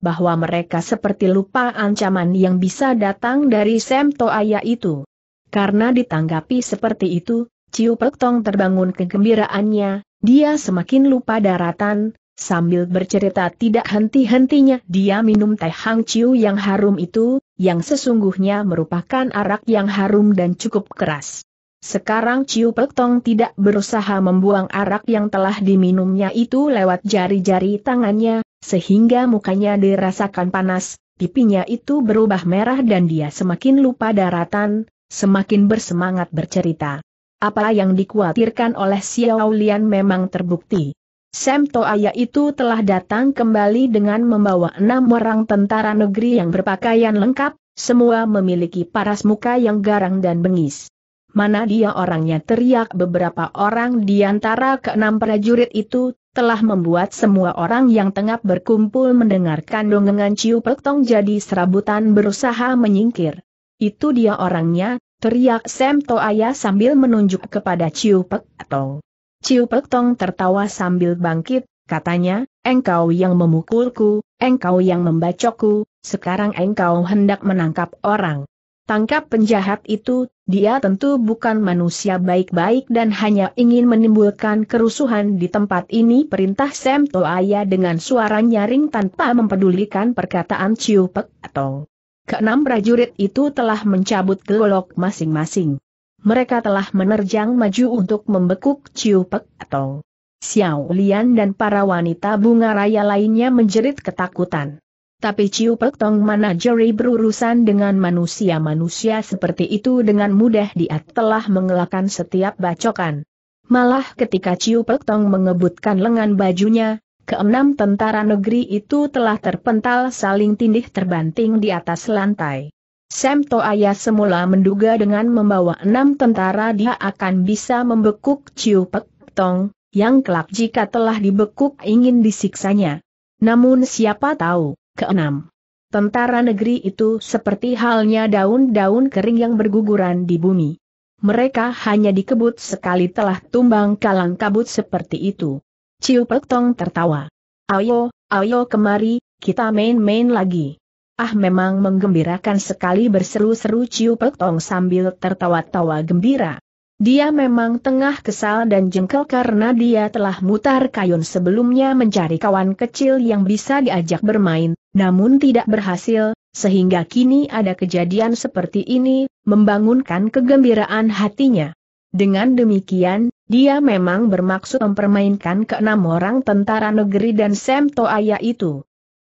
S1: bahwa mereka seperti lupa ancaman yang bisa datang dari Sam Toaya itu. Karena ditanggapi seperti itu, Ciu Pektong terbangun kegembiraannya, dia semakin lupa daratan, Sambil bercerita tidak henti-hentinya dia minum teh Hang Ciu yang harum itu, yang sesungguhnya merupakan arak yang harum dan cukup keras. Sekarang Ciu Pek tidak berusaha membuang arak yang telah diminumnya itu lewat jari-jari tangannya, sehingga mukanya dirasakan panas, pipinya itu berubah merah dan dia semakin lupa daratan, semakin bersemangat bercerita. Apa yang dikhawatirkan oleh Xiao Lian memang terbukti. Sam Toaya itu telah datang kembali dengan membawa enam orang tentara negeri yang berpakaian lengkap, semua memiliki paras muka yang garang dan bengis. Mana dia orangnya teriak beberapa orang di antara keenam prajurit itu telah membuat semua orang yang tengah berkumpul mendengarkan dongengan Ciu Pek jadi serabutan berusaha menyingkir. Itu dia orangnya, teriak Sam Toaya sambil menunjuk kepada Ciu Pek Tong. Ciu Pek tertawa sambil bangkit, katanya, engkau yang memukulku, engkau yang membacokku, sekarang engkau hendak menangkap orang. Tangkap penjahat itu, dia tentu bukan manusia baik-baik dan hanya ingin menimbulkan kerusuhan di tempat ini perintah Sam Toaya dengan suara nyaring tanpa mempedulikan perkataan Chiu Pek atau Keenam prajurit itu telah mencabut golok masing-masing. Mereka telah menerjang maju untuk membekuk Chiu Pek atau Xiao Lian dan para wanita bunga raya lainnya menjerit ketakutan tapi Ciu Pek Tong Manajeri berurusan dengan manusia-manusia seperti itu dengan mudah dia telah mengelakkan setiap bacokan. Malah ketika Ciu Pek Tong mengebutkan lengan bajunya, keenam tentara negeri itu telah terpental saling tindih terbanting di atas lantai. Sam Toaya semula menduga dengan membawa enam tentara dia akan bisa membekuk Ciu Pek Tong, yang kelak jika telah dibekuk ingin disiksanya. Namun siapa tahu keenam. Tentara negeri itu seperti halnya daun-daun kering yang berguguran di bumi. Mereka hanya dikebut sekali telah tumbang kalang kabut seperti itu. Ciu Pek tertawa. Ayo, ayo kemari, kita main-main lagi. Ah memang menggembirakan sekali berseru-seru Ciu Pek sambil tertawa-tawa gembira. Dia memang tengah kesal dan jengkel karena dia telah mutar kayun sebelumnya mencari kawan kecil yang bisa diajak bermain, namun tidak berhasil, sehingga kini ada kejadian seperti ini, membangunkan kegembiraan hatinya. Dengan demikian, dia memang bermaksud mempermainkan keenam orang tentara negeri dan Sam Toaya itu.